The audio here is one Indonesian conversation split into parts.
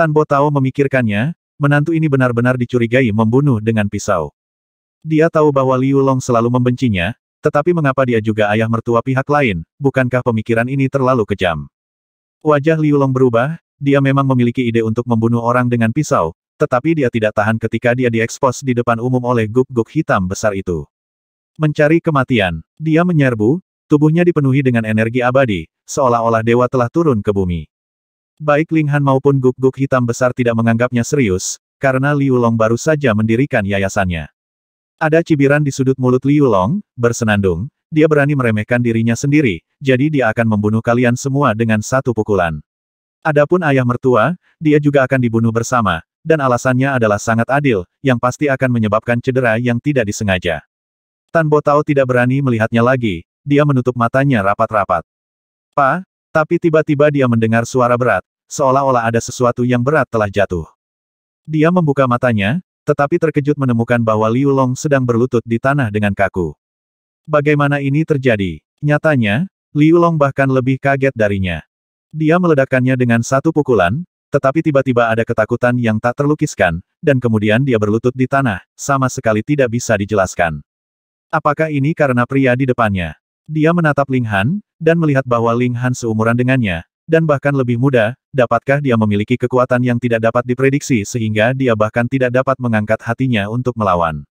Tan Bo Tao memikirkannya, menantu ini benar-benar dicurigai membunuh dengan pisau. Dia tahu bahwa Liu Long selalu membencinya, tetapi mengapa dia juga ayah mertua pihak lain, bukankah pemikiran ini terlalu kejam? Wajah Liu Long berubah, dia memang memiliki ide untuk membunuh orang dengan pisau, tetapi dia tidak tahan ketika dia diekspos di depan umum oleh guk-guk hitam besar itu. Mencari kematian, dia menyerbu, tubuhnya dipenuhi dengan energi abadi, seolah-olah dewa telah turun ke bumi. Baik Ling Han maupun guk-guk hitam besar tidak menganggapnya serius, karena Liu Long baru saja mendirikan yayasannya. Ada cibiran di sudut mulut Liu Long, bersenandung, dia berani meremehkan dirinya sendiri, jadi dia akan membunuh kalian semua dengan satu pukulan. Adapun ayah mertua, dia juga akan dibunuh bersama, dan alasannya adalah sangat adil, yang pasti akan menyebabkan cedera yang tidak disengaja. Tan Bo Tao tidak berani melihatnya lagi, dia menutup matanya rapat-rapat. Pa, tapi tiba-tiba dia mendengar suara berat, seolah-olah ada sesuatu yang berat telah jatuh. Dia membuka matanya, tetapi terkejut menemukan bahwa Liu Long sedang berlutut di tanah dengan kaku. Bagaimana ini terjadi? Nyatanya, Liu Long bahkan lebih kaget darinya. Dia meledakkannya dengan satu pukulan, tetapi tiba-tiba ada ketakutan yang tak terlukiskan, dan kemudian dia berlutut di tanah, sama sekali tidak bisa dijelaskan. Apakah ini karena pria di depannya? Dia menatap Ling Han, dan melihat bahwa Ling Han seumuran dengannya, dan bahkan lebih muda, dapatkah dia memiliki kekuatan yang tidak dapat diprediksi sehingga dia bahkan tidak dapat mengangkat hatinya untuk melawan.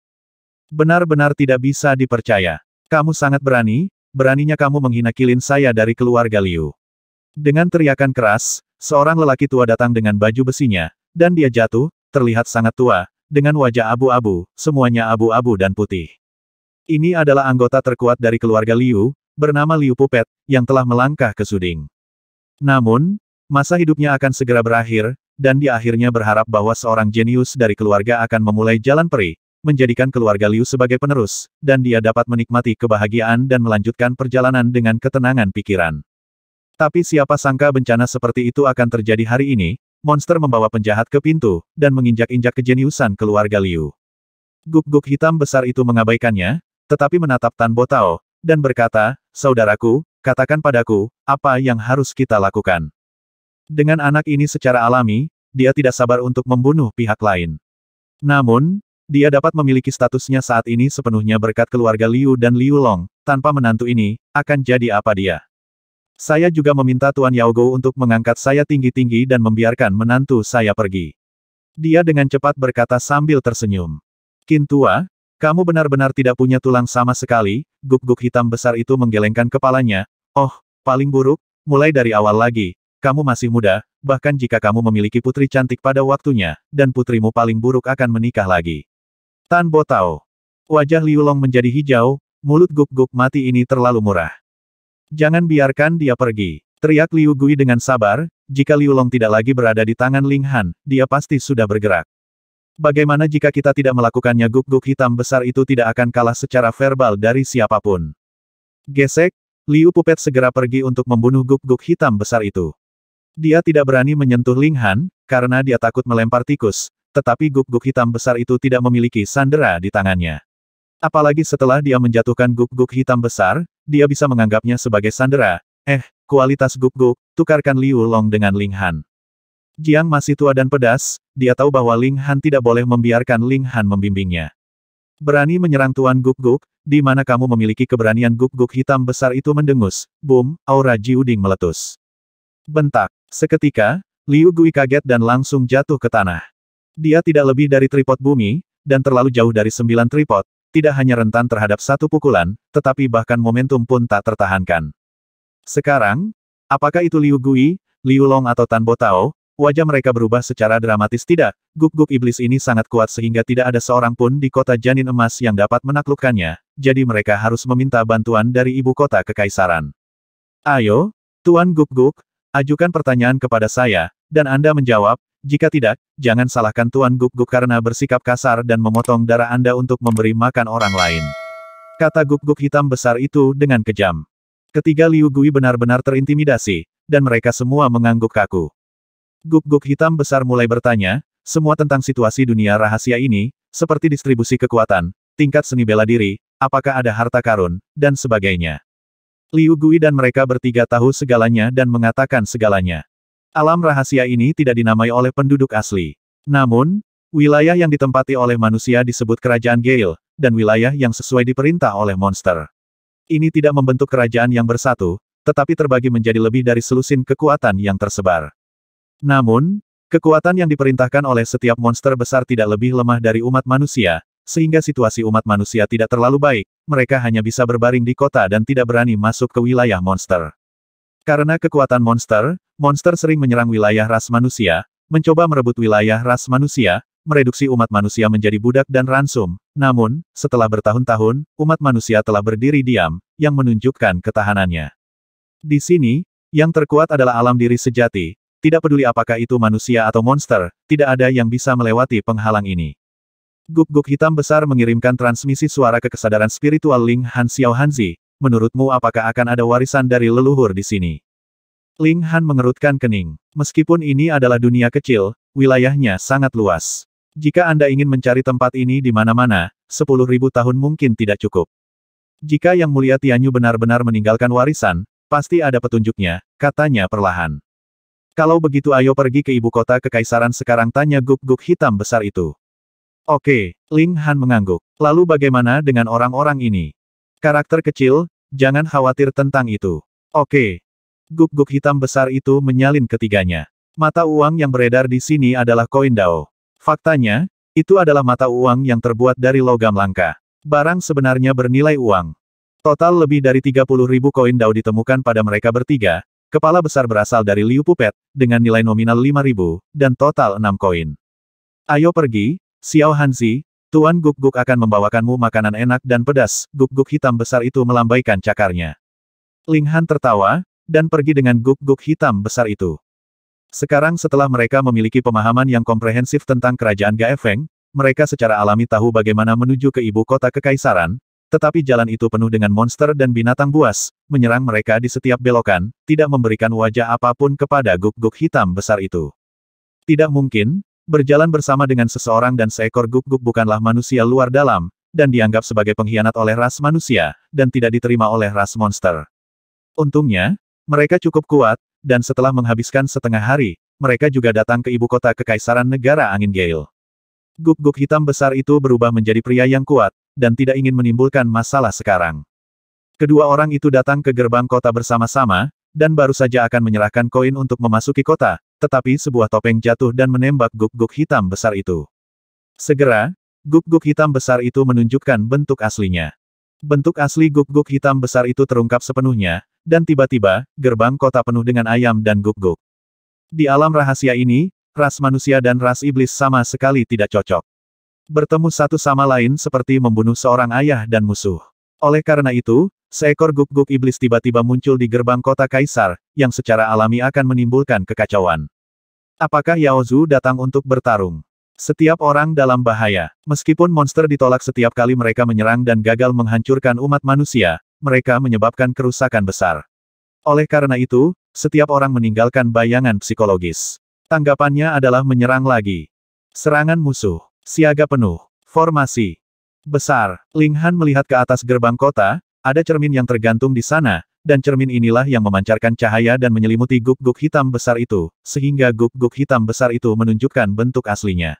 Benar-benar tidak bisa dipercaya. Kamu sangat berani, beraninya kamu menghina kilin saya dari keluarga Liu. Dengan teriakan keras, seorang lelaki tua datang dengan baju besinya, dan dia jatuh, terlihat sangat tua, dengan wajah abu-abu, semuanya abu-abu dan putih. Ini adalah anggota terkuat dari keluarga Liu, bernama Liu Pupet, yang telah melangkah ke Suding. Namun, masa hidupnya akan segera berakhir, dan dia akhirnya berharap bahwa seorang jenius dari keluarga akan memulai jalan peri, menjadikan keluarga Liu sebagai penerus, dan dia dapat menikmati kebahagiaan dan melanjutkan perjalanan dengan ketenangan pikiran. Tapi siapa sangka bencana seperti itu akan terjadi hari ini, monster membawa penjahat ke pintu, dan menginjak-injak kejeniusan keluarga Liu. Guk-guk hitam besar itu mengabaikannya, tetapi menatap Tan Botao dan berkata, Saudaraku, katakan padaku, apa yang harus kita lakukan. Dengan anak ini secara alami, dia tidak sabar untuk membunuh pihak lain. Namun, dia dapat memiliki statusnya saat ini sepenuhnya berkat keluarga Liu dan Liu Long, tanpa menantu ini, akan jadi apa dia. Saya juga meminta Tuan Yaogo untuk mengangkat saya tinggi-tinggi dan membiarkan menantu saya pergi. Dia dengan cepat berkata sambil tersenyum. Kintua, kamu benar-benar tidak punya tulang sama sekali, guk-guk hitam besar itu menggelengkan kepalanya. Oh, paling buruk, mulai dari awal lagi. Kamu masih muda, bahkan jika kamu memiliki putri cantik pada waktunya, dan putrimu paling buruk akan menikah lagi. Tan Bo Tao. Wajah Liu Long menjadi hijau, mulut guk-guk mati ini terlalu murah. Jangan biarkan dia pergi. Teriak Liu Gui dengan sabar, jika Liu Long tidak lagi berada di tangan Ling Han, dia pasti sudah bergerak. Bagaimana jika kita tidak melakukannya guk-guk hitam besar itu tidak akan kalah secara verbal dari siapapun. Gesek, Liu Pupet segera pergi untuk membunuh guk-guk hitam besar itu. Dia tidak berani menyentuh Ling Han, karena dia takut melempar tikus, tetapi guk-guk hitam besar itu tidak memiliki sandera di tangannya. Apalagi setelah dia menjatuhkan guk-guk hitam besar, dia bisa menganggapnya sebagai sandera. Eh, kualitas guk-guk, tukarkan Liu Long dengan Ling Han. Jiang masih tua dan pedas, dia tahu bahwa Ling Han tidak boleh membiarkan Ling Han membimbingnya. Berani menyerang Tuan Guk Guk, di mana kamu memiliki keberanian Guk Guk hitam besar itu mendengus, boom, aura Jiuding meletus. Bentak. Seketika, Liu Gui kaget dan langsung jatuh ke tanah. Dia tidak lebih dari tripod bumi, dan terlalu jauh dari sembilan tripod, tidak hanya rentan terhadap satu pukulan, tetapi bahkan momentum pun tak tertahankan. Sekarang, apakah itu Liu Gui, Liu Long atau Tan Bo Tao, Wajah mereka berubah secara dramatis tidak, guk-guk iblis ini sangat kuat sehingga tidak ada seorang pun di kota janin emas yang dapat menaklukkannya, jadi mereka harus meminta bantuan dari ibu kota kekaisaran. Ayo, Tuan Guk-Guk, ajukan pertanyaan kepada saya, dan Anda menjawab, jika tidak, jangan salahkan Tuan Guk-Guk karena bersikap kasar dan memotong darah Anda untuk memberi makan orang lain. Kata Guk-Guk hitam besar itu dengan kejam. Ketiga Liu Gui benar-benar terintimidasi, dan mereka semua mengangguk kaku. Guk-guk hitam besar mulai bertanya, semua tentang situasi dunia rahasia ini, seperti distribusi kekuatan, tingkat seni bela diri, apakah ada harta karun, dan sebagainya. Liu Gui dan mereka bertiga tahu segalanya dan mengatakan segalanya. Alam rahasia ini tidak dinamai oleh penduduk asli. Namun, wilayah yang ditempati oleh manusia disebut kerajaan Gale, dan wilayah yang sesuai diperintah oleh monster. Ini tidak membentuk kerajaan yang bersatu, tetapi terbagi menjadi lebih dari selusin kekuatan yang tersebar. Namun, kekuatan yang diperintahkan oleh setiap monster besar tidak lebih lemah dari umat manusia, sehingga situasi umat manusia tidak terlalu baik, mereka hanya bisa berbaring di kota dan tidak berani masuk ke wilayah monster. Karena kekuatan monster, monster sering menyerang wilayah ras manusia, mencoba merebut wilayah ras manusia, mereduksi umat manusia menjadi budak dan ransum. Namun, setelah bertahun-tahun, umat manusia telah berdiri diam, yang menunjukkan ketahanannya. Di sini, yang terkuat adalah alam diri sejati, tidak peduli apakah itu manusia atau monster, tidak ada yang bisa melewati penghalang ini. Guk-guk hitam besar mengirimkan transmisi suara ke kesadaran spiritual Ling Han Xiao Hanzi, menurutmu apakah akan ada warisan dari leluhur di sini? Ling Han mengerutkan kening. Meskipun ini adalah dunia kecil, wilayahnya sangat luas. Jika Anda ingin mencari tempat ini di mana-mana, sepuluh ribu tahun mungkin tidak cukup. Jika Yang Mulia Tianyu benar-benar meninggalkan warisan, pasti ada petunjuknya, katanya perlahan. Kalau begitu ayo pergi ke ibu kota kekaisaran sekarang tanya guk-guk hitam besar itu. Oke, Ling Han mengangguk. Lalu bagaimana dengan orang-orang ini? Karakter kecil, jangan khawatir tentang itu. Oke. Guk-guk hitam besar itu menyalin ketiganya. Mata uang yang beredar di sini adalah koin Dao. Faktanya, itu adalah mata uang yang terbuat dari logam langka. Barang sebenarnya bernilai uang. Total lebih dari 30 ribu koin Dao ditemukan pada mereka bertiga, Kepala besar berasal dari Liu Pupet, dengan nilai nominal 5.000, dan total 6 koin. Ayo pergi, Xiao Hanzi, Tuan Guk Guk akan membawakanmu makanan enak dan pedas, Guk Guk hitam besar itu melambaikan cakarnya. Ling Han tertawa, dan pergi dengan Guk Guk hitam besar itu. Sekarang setelah mereka memiliki pemahaman yang komprehensif tentang kerajaan Gaefeng, mereka secara alami tahu bagaimana menuju ke ibu kota kekaisaran, tetapi jalan itu penuh dengan monster dan binatang buas, menyerang mereka di setiap belokan, tidak memberikan wajah apapun kepada guk-guk hitam besar itu. Tidak mungkin, berjalan bersama dengan seseorang dan seekor guk-guk bukanlah manusia luar dalam, dan dianggap sebagai pengkhianat oleh ras manusia, dan tidak diterima oleh ras monster. Untungnya, mereka cukup kuat, dan setelah menghabiskan setengah hari, mereka juga datang ke ibu kota Kekaisaran Negara Angin Gale. Guk-guk hitam besar itu berubah menjadi pria yang kuat, dan tidak ingin menimbulkan masalah sekarang. Kedua orang itu datang ke gerbang kota bersama-sama, dan baru saja akan menyerahkan koin untuk memasuki kota, tetapi sebuah topeng jatuh dan menembak guk-guk hitam besar itu. Segera, guk-guk hitam besar itu menunjukkan bentuk aslinya. Bentuk asli guk-guk hitam besar itu terungkap sepenuhnya, dan tiba-tiba, gerbang kota penuh dengan ayam dan guk-guk. Di alam rahasia ini, ras manusia dan ras iblis sama sekali tidak cocok. Bertemu satu sama lain seperti membunuh seorang ayah dan musuh. Oleh karena itu, seekor guk-guk iblis tiba-tiba muncul di gerbang kota Kaisar, yang secara alami akan menimbulkan kekacauan. Apakah Yao Zhu datang untuk bertarung? Setiap orang dalam bahaya. Meskipun monster ditolak setiap kali mereka menyerang dan gagal menghancurkan umat manusia, mereka menyebabkan kerusakan besar. Oleh karena itu, setiap orang meninggalkan bayangan psikologis. Tanggapannya adalah menyerang lagi. Serangan musuh. Siaga penuh. Formasi. Besar. Ling Han melihat ke atas gerbang kota, ada cermin yang tergantung di sana, dan cermin inilah yang memancarkan cahaya dan menyelimuti guk-guk hitam besar itu, sehingga guk-guk hitam besar itu menunjukkan bentuk aslinya.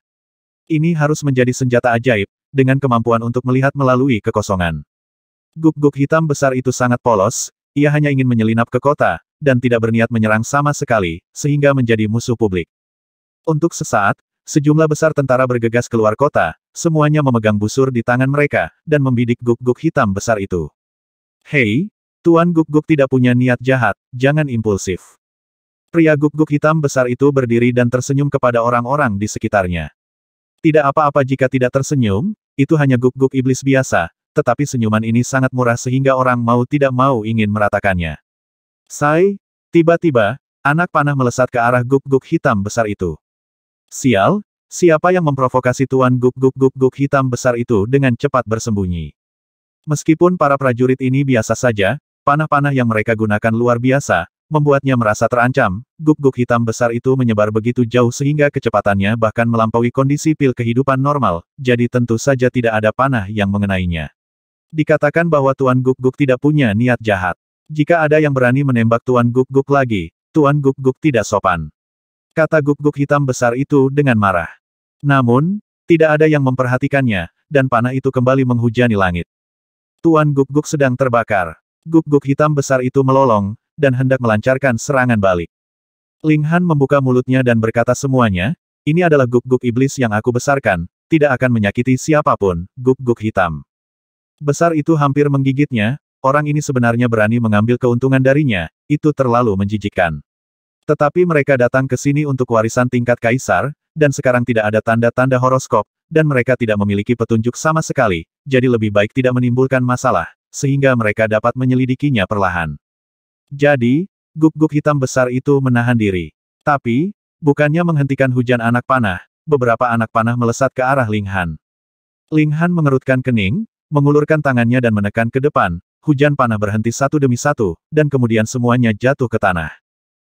Ini harus menjadi senjata ajaib, dengan kemampuan untuk melihat melalui kekosongan. Guk-guk hitam besar itu sangat polos, ia hanya ingin menyelinap ke kota, dan tidak berniat menyerang sama sekali, sehingga menjadi musuh publik. Untuk sesaat, Sejumlah besar tentara bergegas keluar kota, semuanya memegang busur di tangan mereka, dan membidik guk-guk hitam besar itu. Hei, Tuan guk-guk tidak punya niat jahat, jangan impulsif. Pria guk-guk hitam besar itu berdiri dan tersenyum kepada orang-orang di sekitarnya. Tidak apa-apa jika tidak tersenyum, itu hanya guk-guk iblis biasa, tetapi senyuman ini sangat murah sehingga orang mau tidak mau ingin meratakannya. Sai, tiba-tiba, anak panah melesat ke arah guk-guk hitam besar itu. Sial, siapa yang memprovokasi Tuan Guk Guk Guk Guk hitam besar itu dengan cepat bersembunyi. Meskipun para prajurit ini biasa saja, panah-panah yang mereka gunakan luar biasa, membuatnya merasa terancam, Guk Guk hitam besar itu menyebar begitu jauh sehingga kecepatannya bahkan melampaui kondisi pil kehidupan normal, jadi tentu saja tidak ada panah yang mengenainya. Dikatakan bahwa Tuan Guk Guk tidak punya niat jahat. Jika ada yang berani menembak Tuan Guk Guk lagi, Tuan Guk Guk tidak sopan kata guk-guk hitam besar itu dengan marah. Namun, tidak ada yang memperhatikannya, dan panah itu kembali menghujani langit. Tuan guk-guk sedang terbakar. Guk-guk hitam besar itu melolong, dan hendak melancarkan serangan balik. Ling Han membuka mulutnya dan berkata semuanya, ini adalah guk-guk iblis yang aku besarkan, tidak akan menyakiti siapapun, guk-guk hitam. Besar itu hampir menggigitnya, orang ini sebenarnya berani mengambil keuntungan darinya, itu terlalu menjijikkan. Tetapi mereka datang ke sini untuk warisan tingkat kaisar, dan sekarang tidak ada tanda-tanda horoskop, dan mereka tidak memiliki petunjuk sama sekali, jadi lebih baik tidak menimbulkan masalah, sehingga mereka dapat menyelidikinya perlahan. Jadi, guk-guk hitam besar itu menahan diri. Tapi, bukannya menghentikan hujan anak panah, beberapa anak panah melesat ke arah Ling Han. mengerutkan kening, mengulurkan tangannya dan menekan ke depan, hujan panah berhenti satu demi satu, dan kemudian semuanya jatuh ke tanah.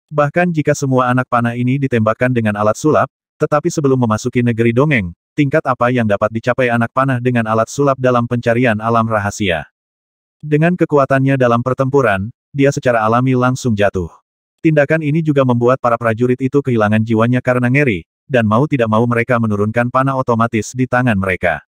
Bahkan jika semua anak panah ini ditembakkan dengan alat sulap, tetapi sebelum memasuki negeri dongeng, tingkat apa yang dapat dicapai anak panah dengan alat sulap dalam pencarian alam rahasia. Dengan kekuatannya dalam pertempuran, dia secara alami langsung jatuh. Tindakan ini juga membuat para prajurit itu kehilangan jiwanya karena ngeri, dan mau tidak mau mereka menurunkan panah otomatis di tangan mereka.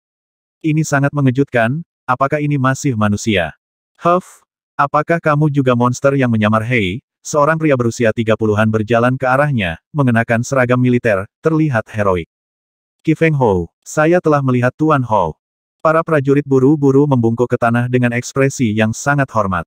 Ini sangat mengejutkan, apakah ini masih manusia? Huff, apakah kamu juga monster yang menyamar Hei? seorang pria berusia 30-an berjalan ke arahnya, mengenakan seragam militer, terlihat heroik. Kifeng Ho, saya telah melihat Tuan Ho. Para prajurit buru-buru membungkuk ke tanah dengan ekspresi yang sangat hormat.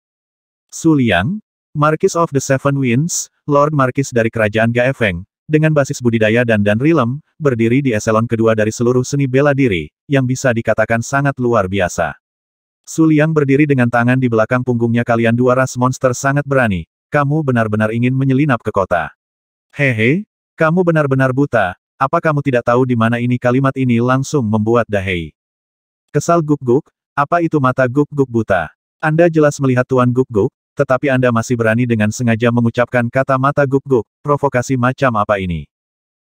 Su Liang, Marquis of the Seven Winds, Lord Marquis dari Kerajaan Gaefeng, dengan basis budidaya dan dan rilem, berdiri di eselon kedua dari seluruh seni bela diri, yang bisa dikatakan sangat luar biasa. Su Liang berdiri dengan tangan di belakang punggungnya kalian dua ras monster sangat berani, kamu benar-benar ingin menyelinap ke kota. Hehe, kamu benar-benar buta, apa kamu tidak tahu di mana ini kalimat ini langsung membuat Dahei. Kesal guk-guk, apa itu mata guk-guk buta? Anda jelas melihat Tuan guk-guk, tetapi Anda masih berani dengan sengaja mengucapkan kata mata guk-guk, provokasi macam apa ini?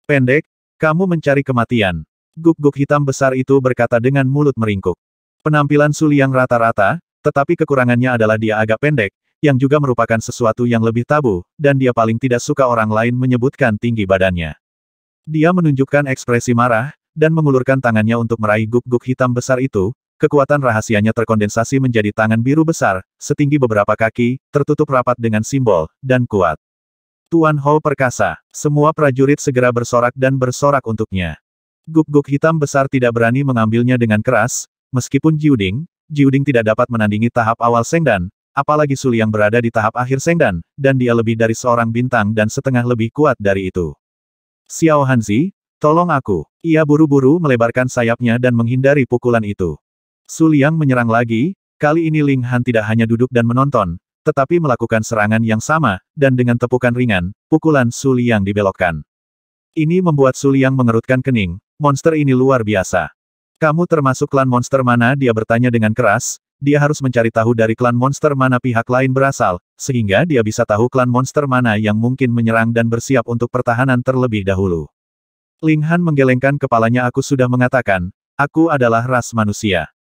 Pendek, kamu mencari kematian. Guk-guk hitam besar itu berkata dengan mulut meringkuk. Penampilan Suli yang rata-rata, tetapi kekurangannya adalah dia agak pendek, yang juga merupakan sesuatu yang lebih tabu, dan dia paling tidak suka orang lain menyebutkan tinggi badannya. Dia menunjukkan ekspresi marah, dan mengulurkan tangannya untuk meraih guk-guk hitam besar itu, kekuatan rahasianya terkondensasi menjadi tangan biru besar, setinggi beberapa kaki, tertutup rapat dengan simbol, dan kuat. Tuan Ho perkasa, semua prajurit segera bersorak dan bersorak untuknya. Guk-guk hitam besar tidak berani mengambilnya dengan keras, meskipun Jiuding, Jiuding tidak dapat menandingi tahap awal Sengdan, apalagi Suliang berada di tahap akhir Sengdan, dan dia lebih dari seorang bintang dan setengah lebih kuat dari itu. Xiao Hanzi, tolong aku. Ia buru-buru melebarkan sayapnya dan menghindari pukulan itu. Suliang menyerang lagi, kali ini Ling Han tidak hanya duduk dan menonton, tetapi melakukan serangan yang sama, dan dengan tepukan ringan, pukulan Suliang dibelokkan. Ini membuat Suliang mengerutkan kening, monster ini luar biasa. Kamu termasuk klan monster mana dia bertanya dengan keras, dia harus mencari tahu dari klan monster mana pihak lain berasal, sehingga dia bisa tahu klan monster mana yang mungkin menyerang dan bersiap untuk pertahanan terlebih dahulu. Ling Han menggelengkan kepalanya aku sudah mengatakan, aku adalah ras manusia.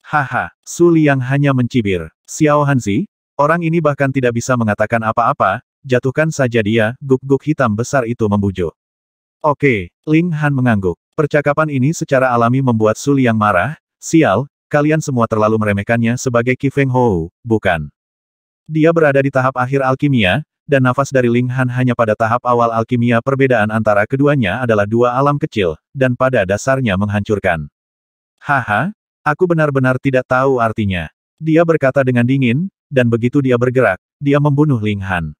Haha, Su Liang hanya mencibir. Xiao Hanzi, orang ini bahkan tidak bisa mengatakan apa-apa, jatuhkan saja dia, guk-guk hitam besar itu membujuk. Oke, Ling Han mengangguk. Percakapan ini secara alami membuat Su Liang marah, sial, Kalian semua terlalu meremehkannya sebagai Qi Feng Hou, bukan? Dia berada di tahap akhir alkimia, dan nafas dari Ling Han hanya pada tahap awal alkimia perbedaan antara keduanya adalah dua alam kecil, dan pada dasarnya menghancurkan. Haha, aku benar-benar tidak tahu artinya. Dia berkata dengan dingin, dan begitu dia bergerak, dia membunuh Ling Han.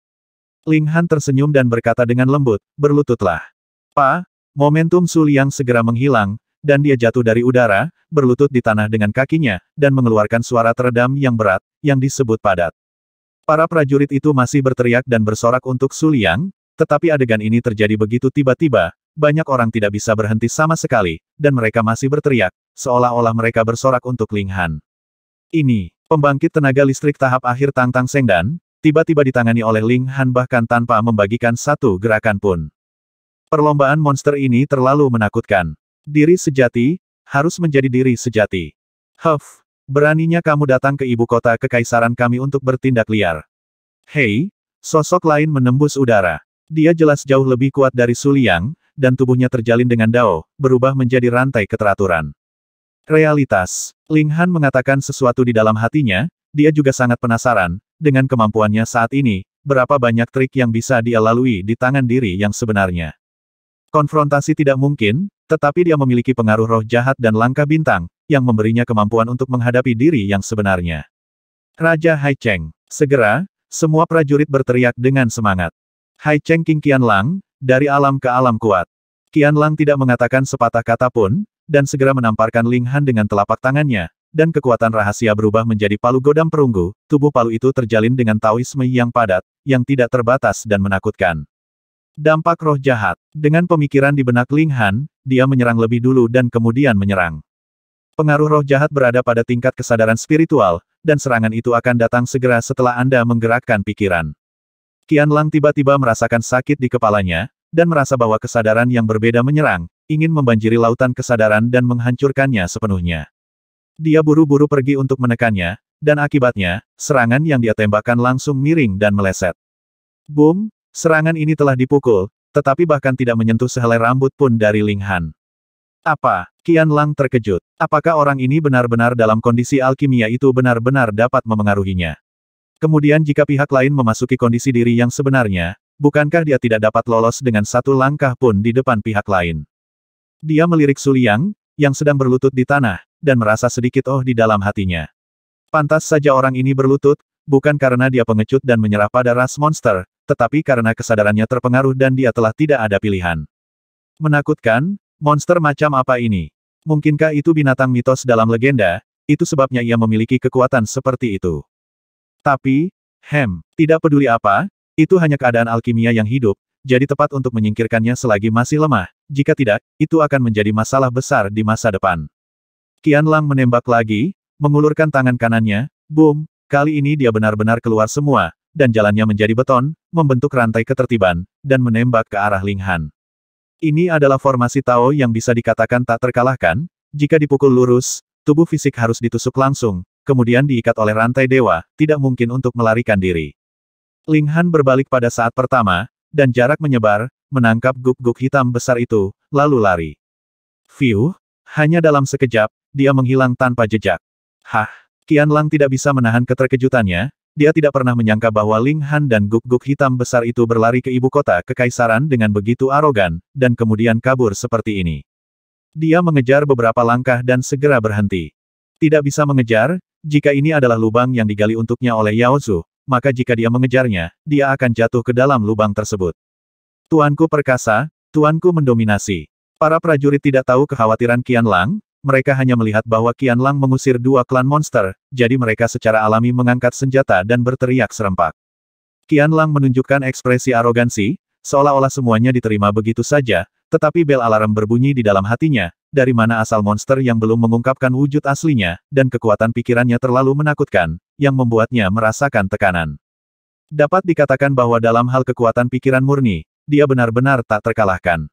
Ling Han tersenyum dan berkata dengan lembut, berlututlah. Pa, momentum Su Liang segera menghilang, dan dia jatuh dari udara, berlutut di tanah dengan kakinya, dan mengeluarkan suara teredam yang berat, yang disebut padat. Para prajurit itu masih berteriak dan bersorak untuk Suliang, tetapi adegan ini terjadi begitu tiba-tiba, banyak orang tidak bisa berhenti sama sekali, dan mereka masih berteriak, seolah-olah mereka bersorak untuk Ling Han. Ini, pembangkit tenaga listrik tahap akhir Tang Tang dan tiba-tiba ditangani oleh Ling Han bahkan tanpa membagikan satu gerakan pun. Perlombaan monster ini terlalu menakutkan. Diri sejati, harus menjadi diri sejati. Huff, beraninya kamu datang ke ibu kota kekaisaran kami untuk bertindak liar. Hei, sosok lain menembus udara. Dia jelas jauh lebih kuat dari Suliang, dan tubuhnya terjalin dengan dao, berubah menjadi rantai keteraturan. Realitas, Ling Han mengatakan sesuatu di dalam hatinya, dia juga sangat penasaran, dengan kemampuannya saat ini, berapa banyak trik yang bisa dia lalui di tangan diri yang sebenarnya. Konfrontasi tidak mungkin, tetapi dia memiliki pengaruh roh jahat dan langkah bintang, yang memberinya kemampuan untuk menghadapi diri yang sebenarnya. Raja Hai Cheng. Segera, semua prajurit berteriak dengan semangat. Hai Cheng King Kian Lang, dari alam ke alam kuat. Kian Lang tidak mengatakan sepatah kata pun, dan segera menamparkan Ling Han dengan telapak tangannya, dan kekuatan rahasia berubah menjadi palu godam perunggu, tubuh palu itu terjalin dengan taoisme yang padat, yang tidak terbatas dan menakutkan. Dampak roh jahat. Dengan pemikiran di benak Ling Han, dia menyerang lebih dulu dan kemudian menyerang. Pengaruh roh jahat berada pada tingkat kesadaran spiritual, dan serangan itu akan datang segera setelah Anda menggerakkan pikiran. Qian Lang tiba-tiba merasakan sakit di kepalanya, dan merasa bahwa kesadaran yang berbeda menyerang, ingin membanjiri lautan kesadaran dan menghancurkannya sepenuhnya. Dia buru-buru pergi untuk menekannya, dan akibatnya, serangan yang dia tembakan langsung miring dan meleset. Boom, Serangan ini telah dipukul, tetapi bahkan tidak menyentuh sehelai rambut pun dari Ling Han. Apa? Qian Lang terkejut. Apakah orang ini benar-benar dalam kondisi alkimia itu benar-benar dapat memengaruhinya? Kemudian jika pihak lain memasuki kondisi diri yang sebenarnya, bukankah dia tidak dapat lolos dengan satu langkah pun di depan pihak lain? Dia melirik Suliang, yang sedang berlutut di tanah, dan merasa sedikit oh di dalam hatinya. Pantas saja orang ini berlutut, bukan karena dia pengecut dan menyerah pada ras monster, tetapi karena kesadarannya terpengaruh dan dia telah tidak ada pilihan. Menakutkan, monster macam apa ini? Mungkinkah itu binatang mitos dalam legenda, itu sebabnya ia memiliki kekuatan seperti itu. Tapi, hem, tidak peduli apa, itu hanya keadaan alkimia yang hidup, jadi tepat untuk menyingkirkannya selagi masih lemah, jika tidak, itu akan menjadi masalah besar di masa depan. Kian Lang menembak lagi, mengulurkan tangan kanannya, boom, kali ini dia benar-benar keluar semua, dan jalannya menjadi beton, membentuk rantai ketertiban, dan menembak ke arah Ling Ini adalah formasi Tao yang bisa dikatakan tak terkalahkan, jika dipukul lurus, tubuh fisik harus ditusuk langsung, kemudian diikat oleh rantai dewa, tidak mungkin untuk melarikan diri. Ling berbalik pada saat pertama, dan jarak menyebar, menangkap guk-guk hitam besar itu, lalu lari. Fiu, hanya dalam sekejap, dia menghilang tanpa jejak. Hah, Kian Lang tidak bisa menahan keterkejutannya, dia tidak pernah menyangka bahwa Ling Han dan guk-guk hitam besar itu berlari ke ibu kota kekaisaran dengan begitu arogan, dan kemudian kabur seperti ini. Dia mengejar beberapa langkah dan segera berhenti. Tidak bisa mengejar, jika ini adalah lubang yang digali untuknya oleh Yao Zhu, maka jika dia mengejarnya, dia akan jatuh ke dalam lubang tersebut. Tuanku perkasa, tuanku mendominasi. Para prajurit tidak tahu kekhawatiran Qian Lang, mereka hanya melihat bahwa Qian Lang mengusir dua klan monster, jadi mereka secara alami mengangkat senjata dan berteriak serempak. Qian Lang menunjukkan ekspresi arogansi, seolah-olah semuanya diterima begitu saja, tetapi bel alarm berbunyi di dalam hatinya, dari mana asal monster yang belum mengungkapkan wujud aslinya, dan kekuatan pikirannya terlalu menakutkan, yang membuatnya merasakan tekanan. Dapat dikatakan bahwa dalam hal kekuatan pikiran murni, dia benar-benar tak terkalahkan.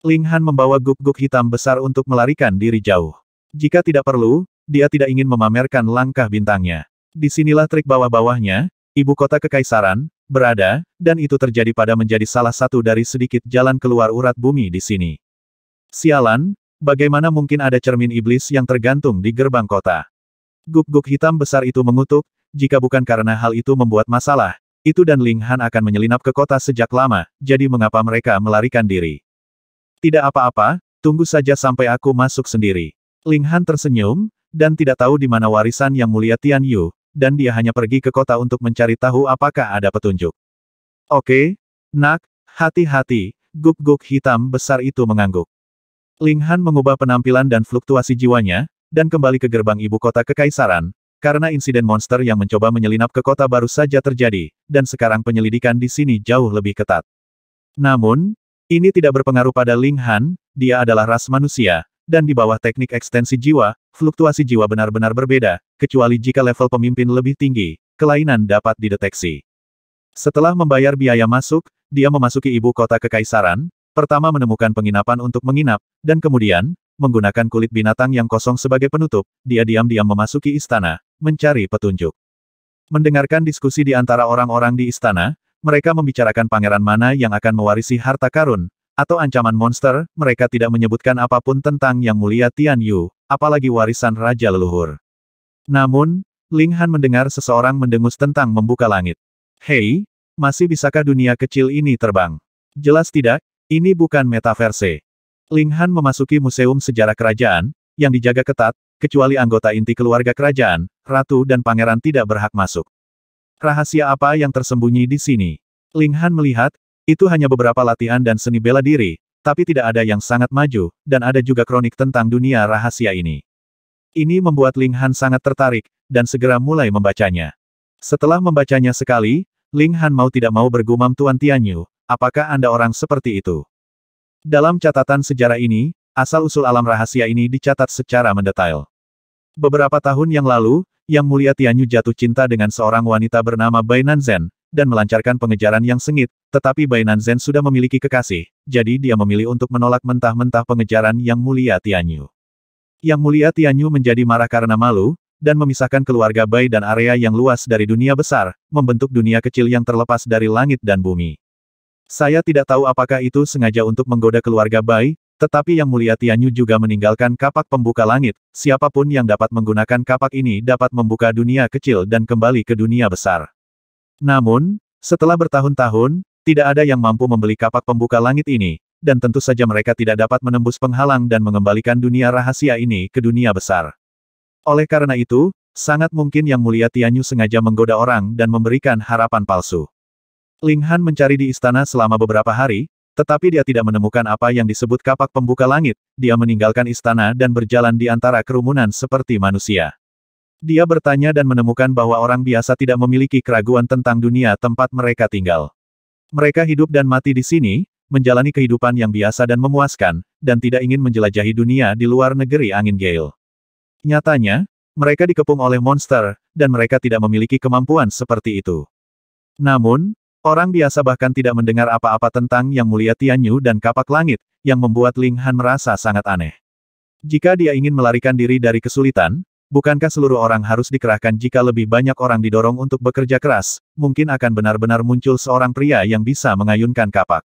Ling Han membawa guk-guk hitam besar untuk melarikan diri jauh. Jika tidak perlu, dia tidak ingin memamerkan langkah bintangnya. Disinilah trik bawah-bawahnya, ibu kota kekaisaran, berada, dan itu terjadi pada menjadi salah satu dari sedikit jalan keluar urat bumi di sini. Sialan, bagaimana mungkin ada cermin iblis yang tergantung di gerbang kota? Guk-guk hitam besar itu mengutuk, jika bukan karena hal itu membuat masalah, itu dan Ling Han akan menyelinap ke kota sejak lama, jadi mengapa mereka melarikan diri? Tidak apa-apa, tunggu saja sampai aku masuk sendiri. Ling Han tersenyum, dan tidak tahu di mana warisan yang mulia Tian Yu, dan dia hanya pergi ke kota untuk mencari tahu apakah ada petunjuk. Oke, nak, hati-hati, guk-guk hitam besar itu mengangguk. Ling Han mengubah penampilan dan fluktuasi jiwanya, dan kembali ke gerbang ibu kota Kekaisaran, karena insiden monster yang mencoba menyelinap ke kota baru saja terjadi, dan sekarang penyelidikan di sini jauh lebih ketat. Namun, ini tidak berpengaruh pada Ling Han, dia adalah ras manusia, dan di bawah teknik ekstensi jiwa, fluktuasi jiwa benar-benar berbeda, kecuali jika level pemimpin lebih tinggi, kelainan dapat dideteksi. Setelah membayar biaya masuk, dia memasuki ibu kota kekaisaran, pertama menemukan penginapan untuk menginap, dan kemudian, menggunakan kulit binatang yang kosong sebagai penutup, dia diam-diam memasuki istana, mencari petunjuk. Mendengarkan diskusi di antara orang-orang di istana, mereka membicarakan pangeran mana yang akan mewarisi harta karun, atau ancaman monster, mereka tidak menyebutkan apapun tentang Yang Mulia Tian Yu, apalagi warisan Raja Leluhur. Namun, Ling Han mendengar seseorang mendengus tentang membuka langit. Hei, masih bisakah dunia kecil ini terbang? Jelas tidak, ini bukan metaverse. Ling Han memasuki Museum Sejarah Kerajaan, yang dijaga ketat, kecuali anggota inti keluarga kerajaan, ratu dan pangeran tidak berhak masuk. Rahasia apa yang tersembunyi di sini? Ling Han melihat, itu hanya beberapa latihan dan seni bela diri, tapi tidak ada yang sangat maju, dan ada juga kronik tentang dunia rahasia ini. Ini membuat Ling Han sangat tertarik, dan segera mulai membacanya. Setelah membacanya sekali, Ling Han mau tidak mau bergumam Tuan Tianyu, apakah Anda orang seperti itu? Dalam catatan sejarah ini, asal-usul alam rahasia ini dicatat secara mendetail. Beberapa tahun yang lalu, yang Mulia Tianyu jatuh cinta dengan seorang wanita bernama Bai Nanzen, dan melancarkan pengejaran yang sengit, tetapi Bai Nanzen sudah memiliki kekasih, jadi dia memilih untuk menolak mentah-mentah pengejaran Yang Mulia Tianyu. Yang Mulia Tianyu menjadi marah karena malu, dan memisahkan keluarga Bai dan area yang luas dari dunia besar, membentuk dunia kecil yang terlepas dari langit dan bumi. Saya tidak tahu apakah itu sengaja untuk menggoda keluarga Bai, tetapi Yang Mulia Tianyu juga meninggalkan kapak pembuka langit, siapapun yang dapat menggunakan kapak ini dapat membuka dunia kecil dan kembali ke dunia besar. Namun, setelah bertahun-tahun, tidak ada yang mampu membeli kapak pembuka langit ini, dan tentu saja mereka tidak dapat menembus penghalang dan mengembalikan dunia rahasia ini ke dunia besar. Oleh karena itu, sangat mungkin Yang Mulia Tianyu sengaja menggoda orang dan memberikan harapan palsu. Ling Han mencari di istana selama beberapa hari, tetapi dia tidak menemukan apa yang disebut kapak pembuka langit, dia meninggalkan istana dan berjalan di antara kerumunan seperti manusia. Dia bertanya dan menemukan bahwa orang biasa tidak memiliki keraguan tentang dunia tempat mereka tinggal. Mereka hidup dan mati di sini, menjalani kehidupan yang biasa dan memuaskan, dan tidak ingin menjelajahi dunia di luar negeri angin Gale. Nyatanya, mereka dikepung oleh monster, dan mereka tidak memiliki kemampuan seperti itu. Namun, Orang biasa bahkan tidak mendengar apa-apa tentang Yang Mulia Tianyu dan Kapak Langit, yang membuat Ling Han merasa sangat aneh. Jika dia ingin melarikan diri dari kesulitan, bukankah seluruh orang harus dikerahkan jika lebih banyak orang didorong untuk bekerja keras, mungkin akan benar-benar muncul seorang pria yang bisa mengayunkan kapak.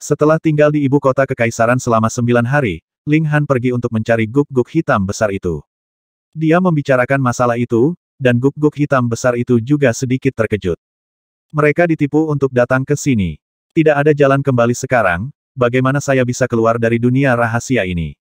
Setelah tinggal di ibu kota kekaisaran selama sembilan hari, Ling Han pergi untuk mencari guk-guk hitam besar itu. Dia membicarakan masalah itu, dan guk-guk hitam besar itu juga sedikit terkejut. Mereka ditipu untuk datang ke sini. Tidak ada jalan kembali sekarang, bagaimana saya bisa keluar dari dunia rahasia ini?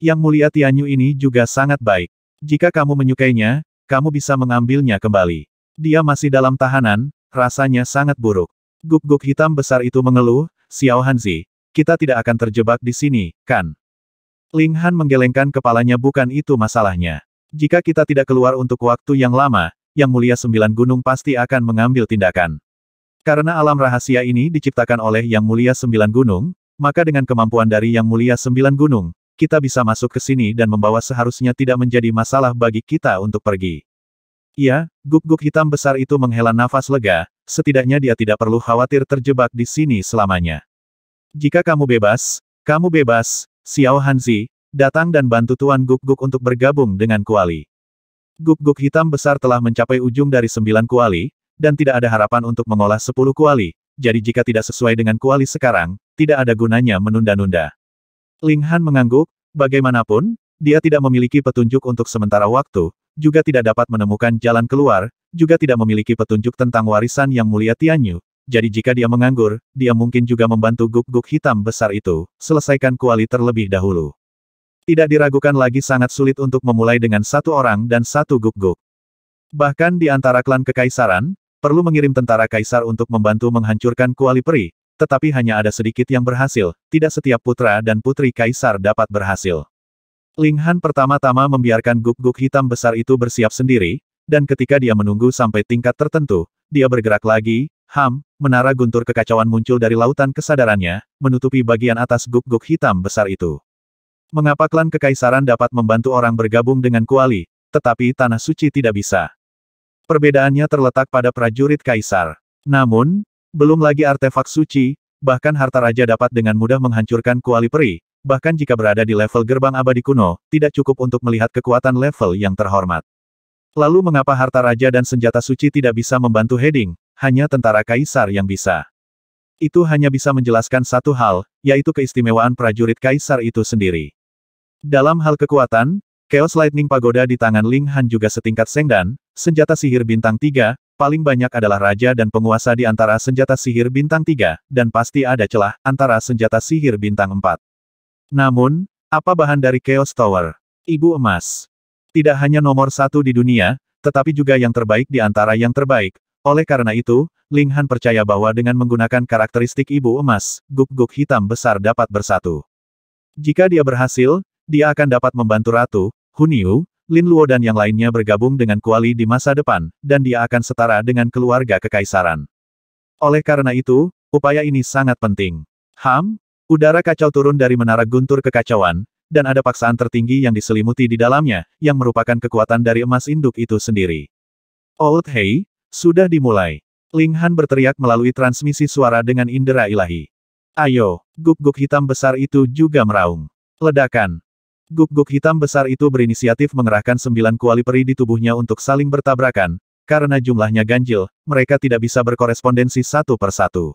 Yang mulia Tianyu ini juga sangat baik. Jika kamu menyukainya, kamu bisa mengambilnya kembali. Dia masih dalam tahanan, rasanya sangat buruk. Guk-guk hitam besar itu mengeluh, Xiao Hanzi, kita tidak akan terjebak di sini, kan? Ling Han menggelengkan kepalanya bukan itu masalahnya. Jika kita tidak keluar untuk waktu yang lama, yang Mulia Sembilan Gunung pasti akan mengambil tindakan. Karena alam rahasia ini diciptakan oleh Yang Mulia Sembilan Gunung, maka dengan kemampuan dari Yang Mulia Sembilan Gunung, kita bisa masuk ke sini dan membawa seharusnya tidak menjadi masalah bagi kita untuk pergi. Iya, guk-guk hitam besar itu menghela nafas lega, setidaknya dia tidak perlu khawatir terjebak di sini selamanya. Jika kamu bebas, kamu bebas, Xiao Hanzi, datang dan bantu Tuan Guk-Guk untuk bergabung dengan Kuali. Guk-guk hitam besar telah mencapai ujung dari sembilan kuali, dan tidak ada harapan untuk mengolah sepuluh kuali, jadi jika tidak sesuai dengan kuali sekarang, tidak ada gunanya menunda-nunda. Ling Han mengangguk, bagaimanapun, dia tidak memiliki petunjuk untuk sementara waktu, juga tidak dapat menemukan jalan keluar, juga tidak memiliki petunjuk tentang warisan yang mulia Tianyu, jadi jika dia menganggur, dia mungkin juga membantu guk-guk hitam besar itu, selesaikan kuali terlebih dahulu. Tidak diragukan lagi sangat sulit untuk memulai dengan satu orang dan satu guk-guk. Bahkan di antara klan kekaisaran, perlu mengirim tentara kaisar untuk membantu menghancurkan kuali peri, tetapi hanya ada sedikit yang berhasil, tidak setiap putra dan putri kaisar dapat berhasil. Ling Han pertama-tama membiarkan guk-guk hitam besar itu bersiap sendiri, dan ketika dia menunggu sampai tingkat tertentu, dia bergerak lagi, ham, menara guntur kekacauan muncul dari lautan kesadarannya, menutupi bagian atas guk-guk hitam besar itu. Mengapa klan kekaisaran dapat membantu orang bergabung dengan kuali, tetapi Tanah Suci tidak bisa? Perbedaannya terletak pada prajurit kaisar. Namun, belum lagi artefak suci, bahkan harta raja dapat dengan mudah menghancurkan kuali peri, bahkan jika berada di level gerbang abadi kuno, tidak cukup untuk melihat kekuatan level yang terhormat. Lalu mengapa harta raja dan senjata suci tidak bisa membantu heading, hanya tentara kaisar yang bisa? Itu hanya bisa menjelaskan satu hal, yaitu keistimewaan prajurit kaisar itu sendiri. Dalam hal kekuatan, Chaos Lightning Pagoda di tangan Ling Han juga setingkat Sengdan, senjata sihir bintang tiga. paling banyak adalah raja dan penguasa di antara senjata sihir bintang tiga, dan pasti ada celah antara senjata sihir bintang empat. Namun, apa bahan dari Chaos Tower? Ibu emas. Tidak hanya nomor satu di dunia, tetapi juga yang terbaik di antara yang terbaik. Oleh karena itu, Ling Han percaya bahwa dengan menggunakan karakteristik ibu emas, guk-guk hitam besar dapat bersatu. Jika dia berhasil, dia akan dapat membantu Ratu, Huniu, Lin Luo dan yang lainnya bergabung dengan Kuali di masa depan, dan dia akan setara dengan keluarga kekaisaran. Oleh karena itu, upaya ini sangat penting. Ham, udara kacau turun dari menara guntur kekacauan, dan ada paksaan tertinggi yang diselimuti di dalamnya, yang merupakan kekuatan dari emas induk itu sendiri. Old Hei, sudah dimulai. Ling Han berteriak melalui transmisi suara dengan indera ilahi. Ayo, guk-guk hitam besar itu juga meraung. Ledakan, Guk-guk hitam besar itu berinisiatif mengerahkan sembilan kuali peri di tubuhnya untuk saling bertabrakan, karena jumlahnya ganjil, mereka tidak bisa berkorespondensi satu per satu.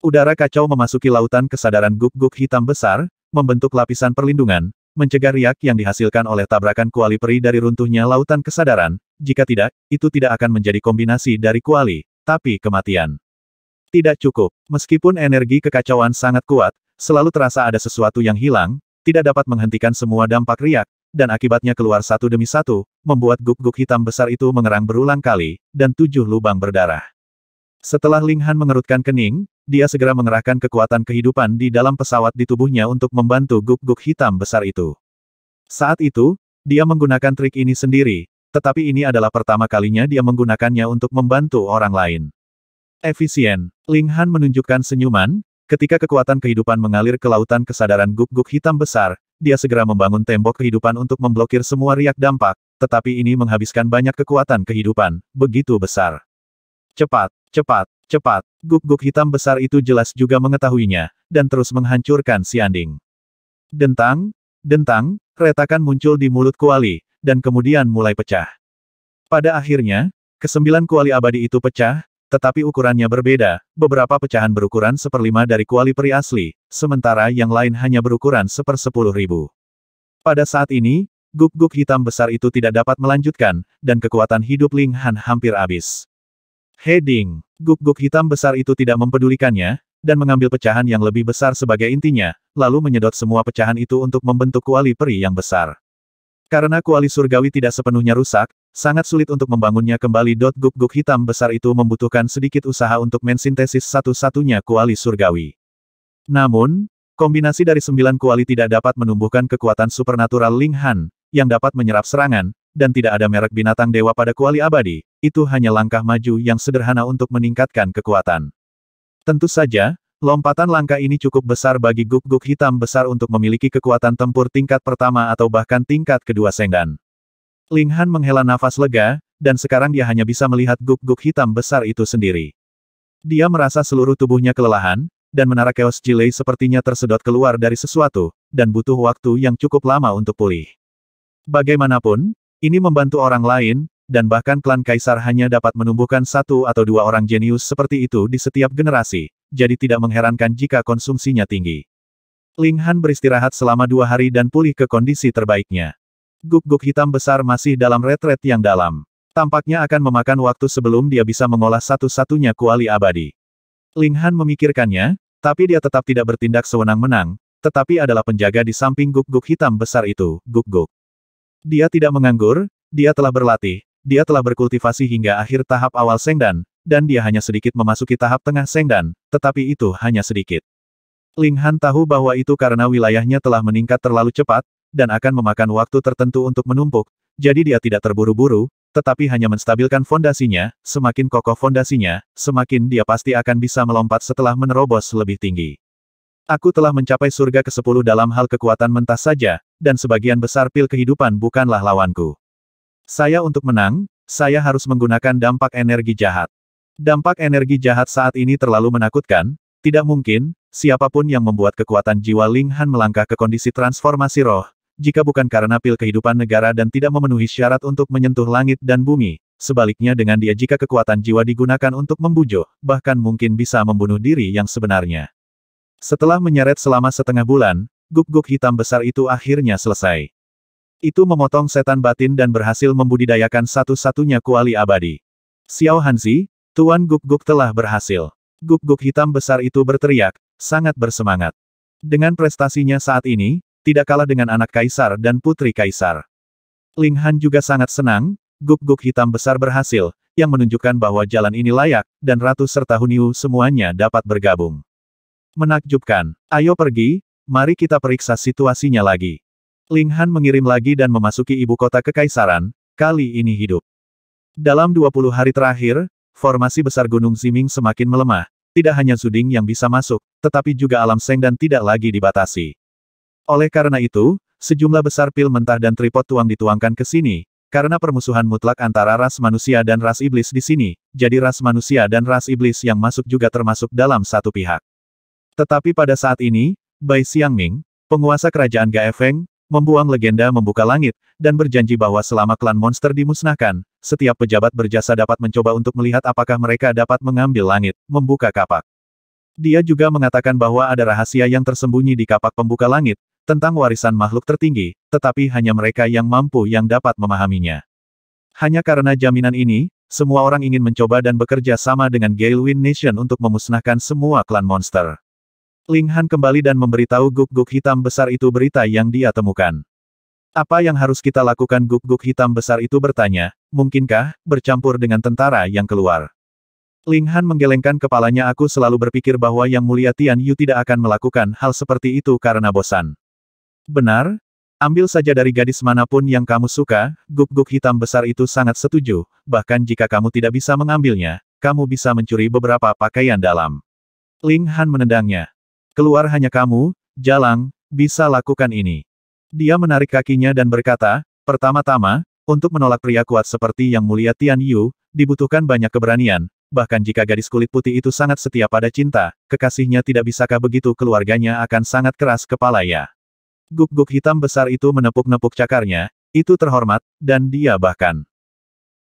Udara kacau memasuki lautan kesadaran guk-guk hitam besar, membentuk lapisan perlindungan, mencegah riak yang dihasilkan oleh tabrakan kuali peri dari runtuhnya lautan kesadaran, jika tidak, itu tidak akan menjadi kombinasi dari kuali, tapi kematian. Tidak cukup, meskipun energi kekacauan sangat kuat, selalu terasa ada sesuatu yang hilang, tidak dapat menghentikan semua dampak riak, dan akibatnya keluar satu demi satu, membuat guk-guk hitam besar itu mengerang berulang kali, dan tujuh lubang berdarah. Setelah Ling Han mengerutkan kening, dia segera mengerahkan kekuatan kehidupan di dalam pesawat di tubuhnya untuk membantu guk-guk hitam besar itu. Saat itu, dia menggunakan trik ini sendiri, tetapi ini adalah pertama kalinya dia menggunakannya untuk membantu orang lain. Efisien, Ling Han menunjukkan senyuman, Ketika kekuatan kehidupan mengalir ke lautan kesadaran guk-guk hitam besar, dia segera membangun tembok kehidupan untuk memblokir semua riak dampak, tetapi ini menghabiskan banyak kekuatan kehidupan, begitu besar. Cepat, cepat, cepat, guk-guk hitam besar itu jelas juga mengetahuinya, dan terus menghancurkan si anding. Dentang, dentang, retakan muncul di mulut kuali, dan kemudian mulai pecah. Pada akhirnya, kesembilan kuali abadi itu pecah, tetapi ukurannya berbeda, beberapa pecahan berukuran seperlima dari kuali peri asli, sementara yang lain hanya berukuran sepersepuluh ribu. Pada saat ini, guk-guk hitam besar itu tidak dapat melanjutkan, dan kekuatan hidup Ling Han hampir habis. Heading, guk-guk hitam besar itu tidak mempedulikannya, dan mengambil pecahan yang lebih besar sebagai intinya, lalu menyedot semua pecahan itu untuk membentuk kuali peri yang besar. Karena kuali surgawi tidak sepenuhnya rusak, Sangat sulit untuk membangunnya kembali. Guk-guk hitam besar itu membutuhkan sedikit usaha untuk mensintesis satu-satunya kuali surgawi. Namun, kombinasi dari sembilan kuali tidak dapat menumbuhkan kekuatan supernatural Ling Han, yang dapat menyerap serangan, dan tidak ada merek binatang dewa pada kuali abadi, itu hanya langkah maju yang sederhana untuk meningkatkan kekuatan. Tentu saja, lompatan langkah ini cukup besar bagi guk-guk hitam besar untuk memiliki kekuatan tempur tingkat pertama atau bahkan tingkat kedua sengdan. Ling Han menghela nafas lega, dan sekarang dia hanya bisa melihat guk-guk hitam besar itu sendiri. Dia merasa seluruh tubuhnya kelelahan, dan menara Chaos Jilei sepertinya tersedot keluar dari sesuatu, dan butuh waktu yang cukup lama untuk pulih. Bagaimanapun, ini membantu orang lain, dan bahkan klan Kaisar hanya dapat menumbuhkan satu atau dua orang jenius seperti itu di setiap generasi, jadi tidak mengherankan jika konsumsinya tinggi. Ling Han beristirahat selama dua hari dan pulih ke kondisi terbaiknya. Guk-guk hitam besar masih dalam retret yang dalam. Tampaknya akan memakan waktu sebelum dia bisa mengolah satu-satunya kuali abadi. Ling Han memikirkannya, tapi dia tetap tidak bertindak sewenang-menang, tetapi adalah penjaga di samping guk-guk hitam besar itu, guk-guk. Dia tidak menganggur, dia telah berlatih, dia telah berkultivasi hingga akhir tahap awal Sengdan, dan dia hanya sedikit memasuki tahap tengah Sengdan, tetapi itu hanya sedikit. Ling Han tahu bahwa itu karena wilayahnya telah meningkat terlalu cepat, dan akan memakan waktu tertentu untuk menumpuk, jadi dia tidak terburu-buru, tetapi hanya menstabilkan fondasinya, semakin kokoh fondasinya, semakin dia pasti akan bisa melompat setelah menerobos lebih tinggi. Aku telah mencapai surga ke-10 dalam hal kekuatan mentah saja, dan sebagian besar pil kehidupan bukanlah lawanku. Saya untuk menang, saya harus menggunakan dampak energi jahat. Dampak energi jahat saat ini terlalu menakutkan, tidak mungkin, siapapun yang membuat kekuatan jiwa Ling Han melangkah ke kondisi transformasi roh, jika bukan karena pil kehidupan negara dan tidak memenuhi syarat untuk menyentuh langit dan bumi, sebaliknya dengan dia jika kekuatan jiwa digunakan untuk membujuk, bahkan mungkin bisa membunuh diri yang sebenarnya. Setelah menyeret selama setengah bulan, guk-guk hitam besar itu akhirnya selesai. Itu memotong setan batin dan berhasil membudidayakan satu-satunya kuali abadi. Xiao Hanzi, Tuan Guk-Guk telah berhasil. Guk-Guk hitam besar itu berteriak, sangat bersemangat. Dengan prestasinya saat ini, tidak kalah dengan anak kaisar dan putri kaisar. Ling Han juga sangat senang, guk-guk hitam besar berhasil, yang menunjukkan bahwa jalan ini layak, dan Ratu serta Huniu semuanya dapat bergabung. Menakjubkan, ayo pergi, mari kita periksa situasinya lagi. Ling Han mengirim lagi dan memasuki ibu kota kekaisaran, kali ini hidup. Dalam 20 hari terakhir, formasi besar Gunung Ziming semakin melemah, tidak hanya Zuding yang bisa masuk, tetapi juga alam Seng dan tidak lagi dibatasi. Oleh karena itu, sejumlah besar pil mentah dan tripod tuang dituangkan ke sini, karena permusuhan mutlak antara ras manusia dan ras iblis di sini, jadi ras manusia dan ras iblis yang masuk juga termasuk dalam satu pihak. Tetapi pada saat ini, Bai Xiangming, penguasa kerajaan Gaefeng, membuang legenda membuka langit, dan berjanji bahwa selama klan monster dimusnahkan, setiap pejabat berjasa dapat mencoba untuk melihat apakah mereka dapat mengambil langit, membuka kapak. Dia juga mengatakan bahwa ada rahasia yang tersembunyi di kapak pembuka langit, tentang warisan makhluk tertinggi, tetapi hanya mereka yang mampu yang dapat memahaminya. Hanya karena jaminan ini, semua orang ingin mencoba dan bekerja sama dengan Gale Wind Nation untuk memusnahkan semua klan monster. Ling Han kembali dan memberitahu guk-guk hitam besar itu berita yang dia temukan. Apa yang harus kita lakukan guk-guk hitam besar itu bertanya, mungkinkah, bercampur dengan tentara yang keluar. Ling Han menggelengkan kepalanya aku selalu berpikir bahwa Yang Mulia Tian Yu tidak akan melakukan hal seperti itu karena bosan. Benar? Ambil saja dari gadis manapun yang kamu suka, guk-guk hitam besar itu sangat setuju, bahkan jika kamu tidak bisa mengambilnya, kamu bisa mencuri beberapa pakaian dalam. Ling Han menendangnya. Keluar hanya kamu, Jalang, bisa lakukan ini. Dia menarik kakinya dan berkata, pertama-tama, untuk menolak pria kuat seperti yang mulia Tian Yu, dibutuhkan banyak keberanian, bahkan jika gadis kulit putih itu sangat setia pada cinta, kekasihnya tidak bisakah begitu keluarganya akan sangat keras kepala ya. Guk-guk hitam besar itu menepuk-nepuk cakarnya, itu terhormat, dan dia bahkan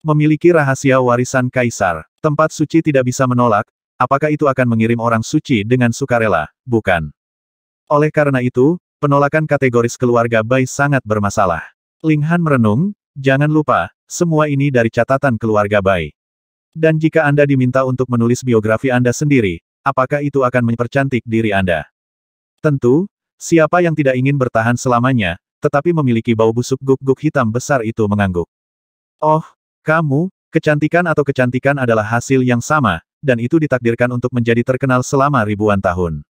memiliki rahasia warisan kaisar. Tempat suci tidak bisa menolak, apakah itu akan mengirim orang suci dengan sukarela, bukan. Oleh karena itu, penolakan kategoris keluarga Bai sangat bermasalah. Ling Han merenung, jangan lupa, semua ini dari catatan keluarga Bai. Dan jika Anda diminta untuk menulis biografi Anda sendiri, apakah itu akan mempercantik diri Anda? Tentu, Siapa yang tidak ingin bertahan selamanya, tetapi memiliki bau busuk guk-guk hitam besar itu mengangguk. Oh, kamu, kecantikan atau kecantikan adalah hasil yang sama, dan itu ditakdirkan untuk menjadi terkenal selama ribuan tahun.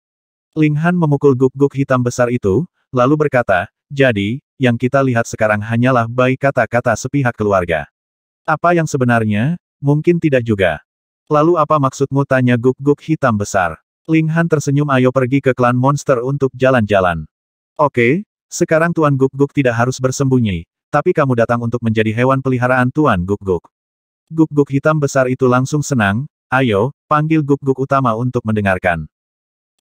Ling Han memukul guk-guk hitam besar itu, lalu berkata, jadi, yang kita lihat sekarang hanyalah baik kata-kata sepihak keluarga. Apa yang sebenarnya, mungkin tidak juga. Lalu apa maksudmu tanya guk-guk hitam besar? Ling Han tersenyum ayo pergi ke klan monster untuk jalan-jalan. Oke, sekarang Tuan Guk Guk tidak harus bersembunyi, tapi kamu datang untuk menjadi hewan peliharaan Tuan Guk Guk. Guk Guk hitam besar itu langsung senang, ayo, panggil Guk Guk utama untuk mendengarkan.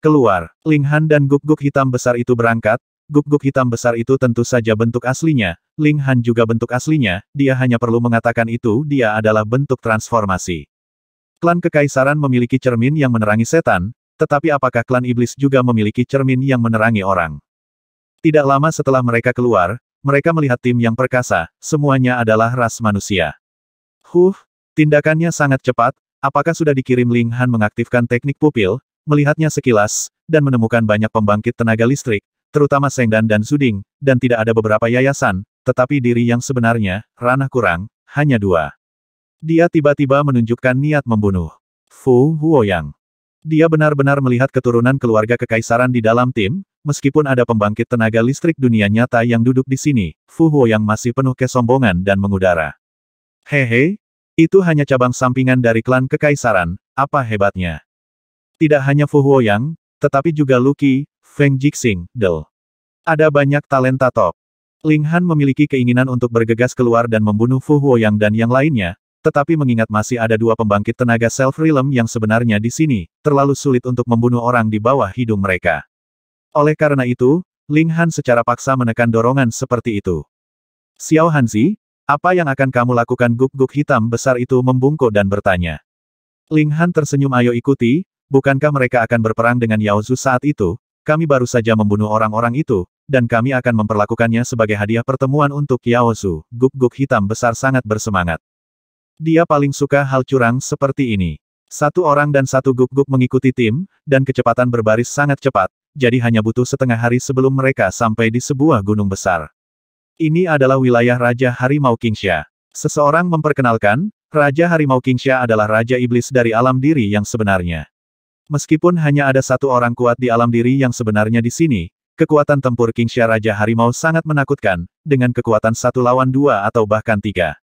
Keluar, Ling Han dan Guk Guk hitam besar itu berangkat, Guk Guk hitam besar itu tentu saja bentuk aslinya, Ling Han juga bentuk aslinya, dia hanya perlu mengatakan itu dia adalah bentuk transformasi. Klan Kekaisaran memiliki cermin yang menerangi setan, tetapi apakah klan iblis juga memiliki cermin yang menerangi orang? Tidak lama setelah mereka keluar, mereka melihat tim yang perkasa, semuanya adalah ras manusia. Huh, tindakannya sangat cepat, apakah sudah dikirim Ling Han mengaktifkan teknik pupil, melihatnya sekilas, dan menemukan banyak pembangkit tenaga listrik, terutama Sengdan dan Suding, dan tidak ada beberapa yayasan, tetapi diri yang sebenarnya, ranah kurang, hanya dua. Dia tiba-tiba menunjukkan niat membunuh. Fu Huoyang. Dia benar-benar melihat keturunan keluarga kekaisaran di dalam tim, meskipun ada pembangkit tenaga listrik dunia nyata yang duduk di sini, Fu Huo yang masih penuh kesombongan dan mengudara. Hehe, itu hanya cabang sampingan dari klan kekaisaran, apa hebatnya? Tidak hanya Fu Huo yang, tetapi juga Luki, Feng Jixing, Del. Ada banyak talenta top. Ling Han memiliki keinginan untuk bergegas keluar dan membunuh Fu yang dan yang lainnya, tetapi mengingat masih ada dua pembangkit tenaga Self Realm yang sebenarnya di sini, terlalu sulit untuk membunuh orang di bawah hidung mereka. Oleh karena itu, Ling Han secara paksa menekan dorongan seperti itu. Xiao Hanzi, apa yang akan kamu lakukan guk-guk hitam besar itu membungkuk dan bertanya. Ling Han tersenyum ayo ikuti, bukankah mereka akan berperang dengan Yao Zhu saat itu, kami baru saja membunuh orang-orang itu, dan kami akan memperlakukannya sebagai hadiah pertemuan untuk Yao Zhu, guk-guk hitam besar sangat bersemangat. Dia paling suka hal curang seperti ini. Satu orang dan satu guk-guk mengikuti tim, dan kecepatan berbaris sangat cepat, jadi hanya butuh setengah hari sebelum mereka sampai di sebuah gunung besar. Ini adalah wilayah Raja Harimau Kingsha. Seseorang memperkenalkan, Raja Harimau Kingsha adalah Raja Iblis dari alam diri yang sebenarnya. Meskipun hanya ada satu orang kuat di alam diri yang sebenarnya di sini, kekuatan tempur Kingsha Raja Harimau sangat menakutkan, dengan kekuatan satu lawan dua atau bahkan tiga.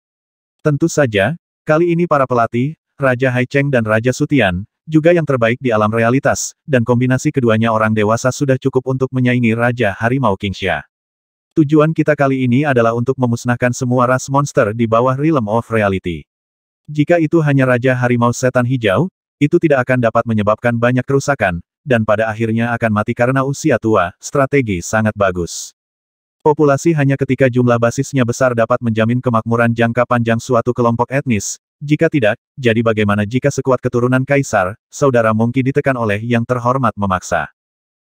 Tentu saja, Kali ini para pelatih, Raja Hai Cheng dan Raja Sutian, juga yang terbaik di alam realitas, dan kombinasi keduanya orang dewasa sudah cukup untuk menyaingi Raja Harimau Kingsha. Tujuan kita kali ini adalah untuk memusnahkan semua ras monster di bawah Realm of Reality. Jika itu hanya Raja Harimau Setan Hijau, itu tidak akan dapat menyebabkan banyak kerusakan, dan pada akhirnya akan mati karena usia tua, strategi sangat bagus populasi hanya ketika jumlah basisnya besar dapat menjamin kemakmuran jangka panjang suatu kelompok etnis. Jika tidak, jadi bagaimana jika sekuat keturunan kaisar, saudara mungkin ditekan oleh yang terhormat memaksa?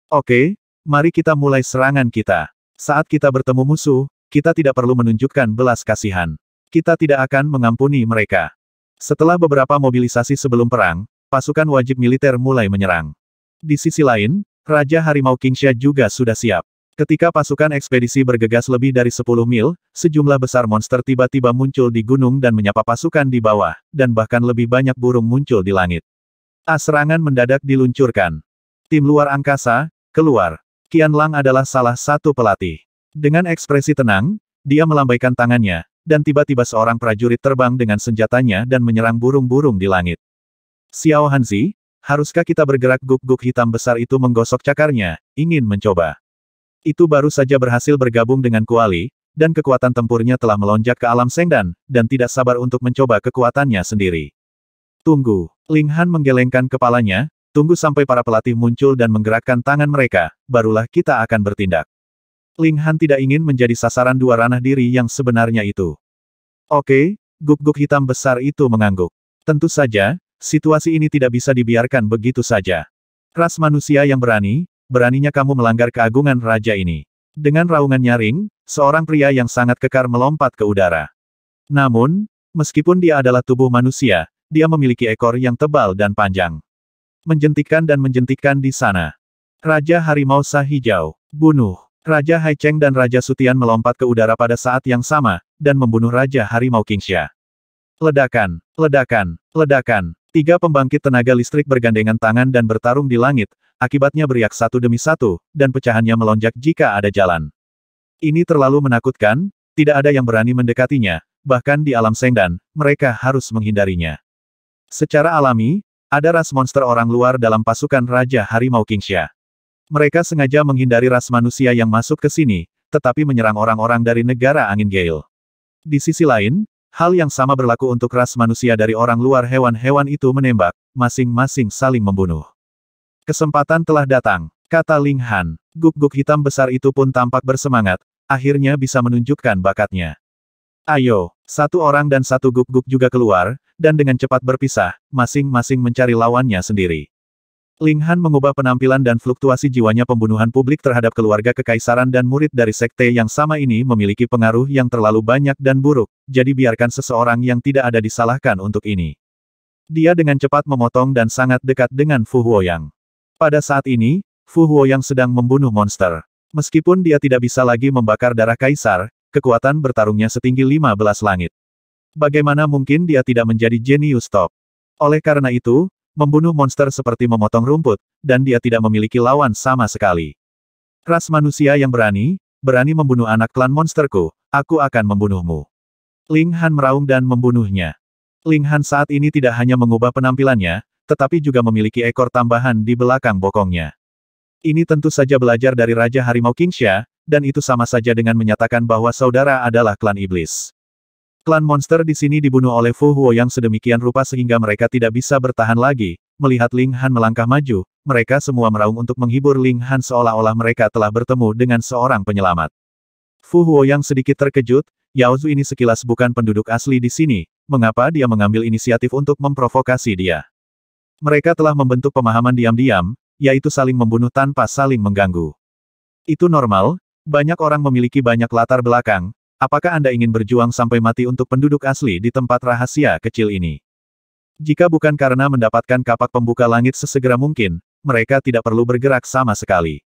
Oke, mari kita mulai serangan kita. Saat kita bertemu musuh, kita tidak perlu menunjukkan belas kasihan. Kita tidak akan mengampuni mereka. Setelah beberapa mobilisasi sebelum perang, pasukan wajib militer mulai menyerang. Di sisi lain, Raja Harimau Kingsha juga sudah siap. Ketika pasukan ekspedisi bergegas lebih dari 10 mil, sejumlah besar monster tiba-tiba muncul di gunung dan menyapa pasukan di bawah, dan bahkan lebih banyak burung muncul di langit. Serangan mendadak diluncurkan. Tim luar angkasa, keluar. Qian Lang adalah salah satu pelatih. Dengan ekspresi tenang, dia melambaikan tangannya, dan tiba-tiba seorang prajurit terbang dengan senjatanya dan menyerang burung-burung di langit. Xiao Hanzi, haruskah kita bergerak guk-guk hitam besar itu menggosok cakarnya, ingin mencoba. Itu baru saja berhasil bergabung dengan Kuali, dan kekuatan tempurnya telah melonjak ke alam sengdan, dan tidak sabar untuk mencoba kekuatannya sendiri. Tunggu. Ling Han menggelengkan kepalanya, tunggu sampai para pelatih muncul dan menggerakkan tangan mereka, barulah kita akan bertindak. Ling Han tidak ingin menjadi sasaran dua ranah diri yang sebenarnya itu. Oke, guk-guk hitam besar itu mengangguk. Tentu saja, situasi ini tidak bisa dibiarkan begitu saja. Ras manusia yang berani, beraninya kamu melanggar keagungan raja ini. Dengan raungan nyaring, seorang pria yang sangat kekar melompat ke udara. Namun, meskipun dia adalah tubuh manusia, dia memiliki ekor yang tebal dan panjang. Menjentikan dan menjentikan di sana. Raja Harimau Sah Hijau. Bunuh. Raja Haicheng dan Raja Sutian melompat ke udara pada saat yang sama, dan membunuh Raja Harimau Kingsha. Ledakan, ledakan, ledakan. Tiga pembangkit tenaga listrik bergandengan tangan dan bertarung di langit, akibatnya beriak satu demi satu, dan pecahannya melonjak jika ada jalan. Ini terlalu menakutkan, tidak ada yang berani mendekatinya, bahkan di alam sengdan, mereka harus menghindarinya. Secara alami, ada ras monster orang luar dalam pasukan Raja Harimau Kingsha. Mereka sengaja menghindari ras manusia yang masuk ke sini, tetapi menyerang orang-orang dari negara angin Gale. Di sisi lain, Hal yang sama berlaku untuk ras manusia dari orang luar hewan-hewan itu menembak, masing-masing saling membunuh. Kesempatan telah datang, kata Ling Han. Guk-guk hitam besar itu pun tampak bersemangat, akhirnya bisa menunjukkan bakatnya. Ayo, satu orang dan satu guk-guk juga keluar, dan dengan cepat berpisah, masing-masing mencari lawannya sendiri. Ling Han mengubah penampilan dan fluktuasi jiwanya pembunuhan publik terhadap keluarga kekaisaran dan murid dari sekte yang sama ini memiliki pengaruh yang terlalu banyak dan buruk, jadi biarkan seseorang yang tidak ada disalahkan untuk ini. Dia dengan cepat memotong dan sangat dekat dengan Fu Huoyang. Pada saat ini, Fu Huoyang sedang membunuh monster. Meskipun dia tidak bisa lagi membakar darah kaisar, kekuatan bertarungnya setinggi 15 langit. Bagaimana mungkin dia tidak menjadi jenius top? Oleh karena itu, Membunuh monster seperti memotong rumput, dan dia tidak memiliki lawan sama sekali. Ras manusia yang berani, berani membunuh anak klan monsterku, aku akan membunuhmu. Ling Han meraung dan membunuhnya. Ling Han saat ini tidak hanya mengubah penampilannya, tetapi juga memiliki ekor tambahan di belakang bokongnya. Ini tentu saja belajar dari Raja Harimau Kingsha, dan itu sama saja dengan menyatakan bahwa saudara adalah klan iblis. Klan monster di sini dibunuh oleh Fu Huo yang sedemikian rupa sehingga mereka tidak bisa bertahan lagi. Melihat Ling Han melangkah maju, mereka semua meraung untuk menghibur Ling Han seolah-olah mereka telah bertemu dengan seorang penyelamat. Fu Huo yang sedikit terkejut, Yao Zu ini sekilas bukan penduduk asli di sini, mengapa dia mengambil inisiatif untuk memprovokasi dia. Mereka telah membentuk pemahaman diam-diam, yaitu saling membunuh tanpa saling mengganggu. Itu normal, banyak orang memiliki banyak latar belakang, Apakah Anda ingin berjuang sampai mati untuk penduduk asli di tempat rahasia kecil ini? Jika bukan karena mendapatkan kapak pembuka langit sesegera mungkin, mereka tidak perlu bergerak sama sekali.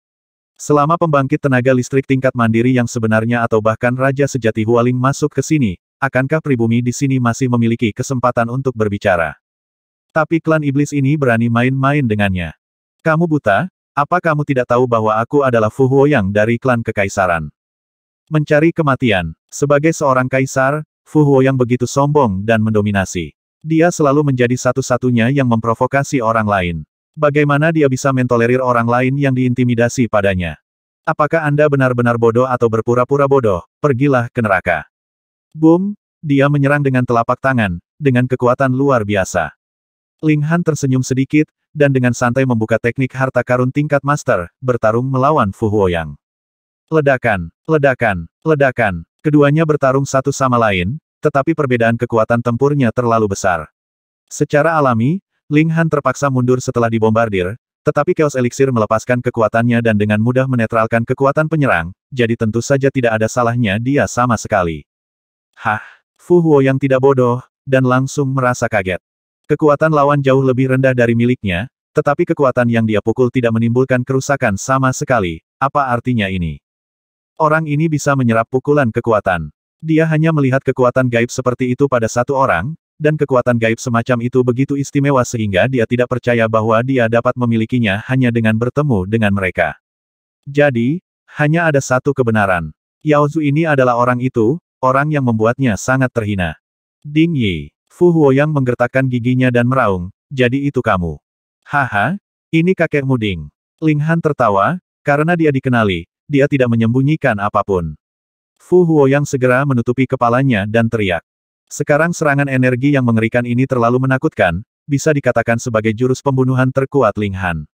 Selama pembangkit tenaga listrik tingkat mandiri yang sebenarnya atau bahkan Raja Sejati Hualing masuk ke sini, akankah pribumi di sini masih memiliki kesempatan untuk berbicara? Tapi klan iblis ini berani main-main dengannya. Kamu buta? Apa kamu tidak tahu bahwa aku adalah Fu Huoyang dari klan Kekaisaran? Mencari kematian. Sebagai seorang kaisar, Fu Huo yang begitu sombong dan mendominasi. Dia selalu menjadi satu-satunya yang memprovokasi orang lain. Bagaimana dia bisa mentolerir orang lain yang diintimidasi padanya? Apakah Anda benar-benar bodoh atau berpura-pura bodoh? Pergilah ke neraka. Boom, dia menyerang dengan telapak tangan, dengan kekuatan luar biasa. Ling Han tersenyum sedikit, dan dengan santai membuka teknik harta karun tingkat master, bertarung melawan Fu Huoyang. Ledakan, ledakan, ledakan. Keduanya bertarung satu sama lain, tetapi perbedaan kekuatan tempurnya terlalu besar. Secara alami, Ling Han terpaksa mundur setelah dibombardir, tetapi Chaos Elixir melepaskan kekuatannya dan dengan mudah menetralkan kekuatan penyerang, jadi tentu saja tidak ada salahnya dia sama sekali. Hah, Fu Huo yang tidak bodoh, dan langsung merasa kaget. Kekuatan lawan jauh lebih rendah dari miliknya, tetapi kekuatan yang dia pukul tidak menimbulkan kerusakan sama sekali, apa artinya ini? Orang ini bisa menyerap pukulan kekuatan. Dia hanya melihat kekuatan gaib seperti itu pada satu orang, dan kekuatan gaib semacam itu begitu istimewa sehingga dia tidak percaya bahwa dia dapat memilikinya hanya dengan bertemu dengan mereka. Jadi, hanya ada satu kebenaran. Yaozu ini adalah orang itu, orang yang membuatnya sangat terhina. Ding Yi, Fu Huoyang menggertakkan giginya dan meraung, jadi itu kamu. Haha, ini kakekmu Ding. Ling Han tertawa, karena dia dikenali, dia tidak menyembunyikan apapun. Fu Huoyang segera menutupi kepalanya dan teriak. Sekarang serangan energi yang mengerikan ini terlalu menakutkan, bisa dikatakan sebagai jurus pembunuhan terkuat Ling Han.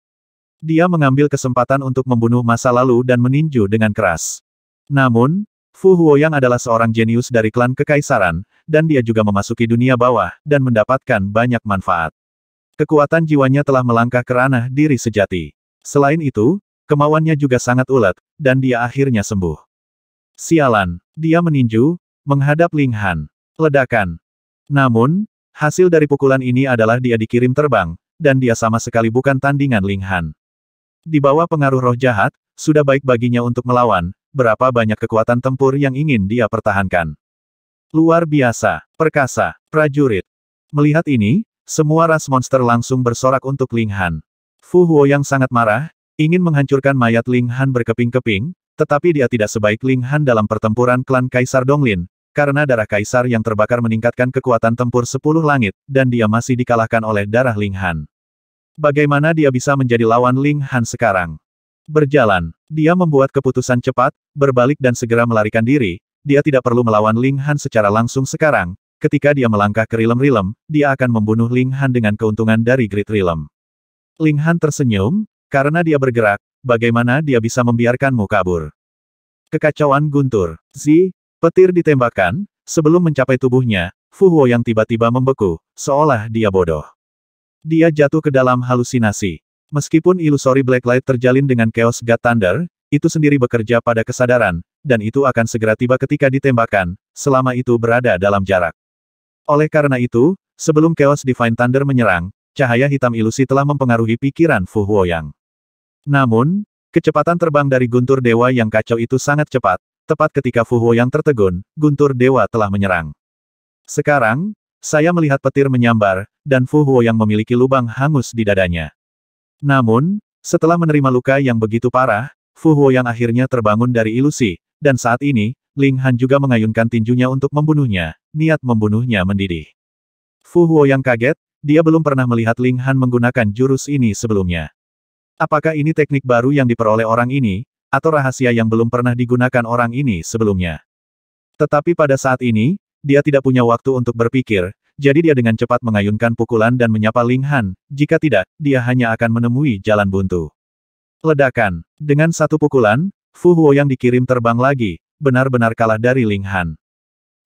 Dia mengambil kesempatan untuk membunuh masa lalu dan meninju dengan keras. Namun, Fu Huoyang adalah seorang jenius dari klan kekaisaran, dan dia juga memasuki dunia bawah, dan mendapatkan banyak manfaat. Kekuatan jiwanya telah melangkah ke ranah diri sejati. Selain itu, Kemauannya juga sangat ulet, dan dia akhirnya sembuh. Sialan, dia meninju, menghadap Ling Han. Ledakan. Namun, hasil dari pukulan ini adalah dia dikirim terbang, dan dia sama sekali bukan tandingan Ling Han. Di bawah pengaruh roh jahat, sudah baik baginya untuk melawan, berapa banyak kekuatan tempur yang ingin dia pertahankan. Luar biasa, perkasa, prajurit. Melihat ini, semua ras monster langsung bersorak untuk Ling Han. Fu Huo yang sangat marah, Ingin menghancurkan mayat Ling Han berkeping-keping, tetapi dia tidak sebaik Ling Han dalam pertempuran klan Kaisar Donglin, karena darah Kaisar yang terbakar meningkatkan kekuatan tempur sepuluh langit, dan dia masih dikalahkan oleh darah Ling Han. Bagaimana dia bisa menjadi lawan Ling Han sekarang? Berjalan, dia membuat keputusan cepat, berbalik dan segera melarikan diri, dia tidak perlu melawan Ling Han secara langsung sekarang, ketika dia melangkah ke rilem-rilem, dia akan membunuh Ling Han dengan keuntungan dari Great Rilem. Ling Han tersenyum, karena dia bergerak, bagaimana dia bisa membiarkanmu kabur? Kekacauan guntur. Zi, petir ditembakkan, sebelum mencapai tubuhnya, Fu Huo yang tiba-tiba membeku, seolah dia bodoh. Dia jatuh ke dalam halusinasi. Meskipun ilusori blacklight terjalin dengan chaos God Thunder, itu sendiri bekerja pada kesadaran, dan itu akan segera tiba ketika ditembakkan, selama itu berada dalam jarak. Oleh karena itu, sebelum chaos Divine Thunder menyerang, cahaya hitam ilusi telah mempengaruhi pikiran Fu Huoyang. Namun, kecepatan terbang dari Guntur Dewa yang kacau itu sangat cepat, tepat ketika Fu Fuhuo yang tertegun, Guntur Dewa telah menyerang. Sekarang, saya melihat petir menyambar, dan Fu Fuhuo yang memiliki lubang hangus di dadanya. Namun, setelah menerima luka yang begitu parah, Fu Fuhuo yang akhirnya terbangun dari ilusi, dan saat ini, Ling Han juga mengayunkan tinjunya untuk membunuhnya, niat membunuhnya mendidih. Fu Fuhuo yang kaget, dia belum pernah melihat Ling Han menggunakan jurus ini sebelumnya. Apakah ini teknik baru yang diperoleh orang ini, atau rahasia yang belum pernah digunakan orang ini sebelumnya? Tetapi pada saat ini, dia tidak punya waktu untuk berpikir, jadi dia dengan cepat mengayunkan pukulan dan menyapa Ling Han, jika tidak, dia hanya akan menemui jalan buntu. Ledakan. Dengan satu pukulan, Fu Huo yang dikirim terbang lagi, benar-benar kalah dari Ling Han.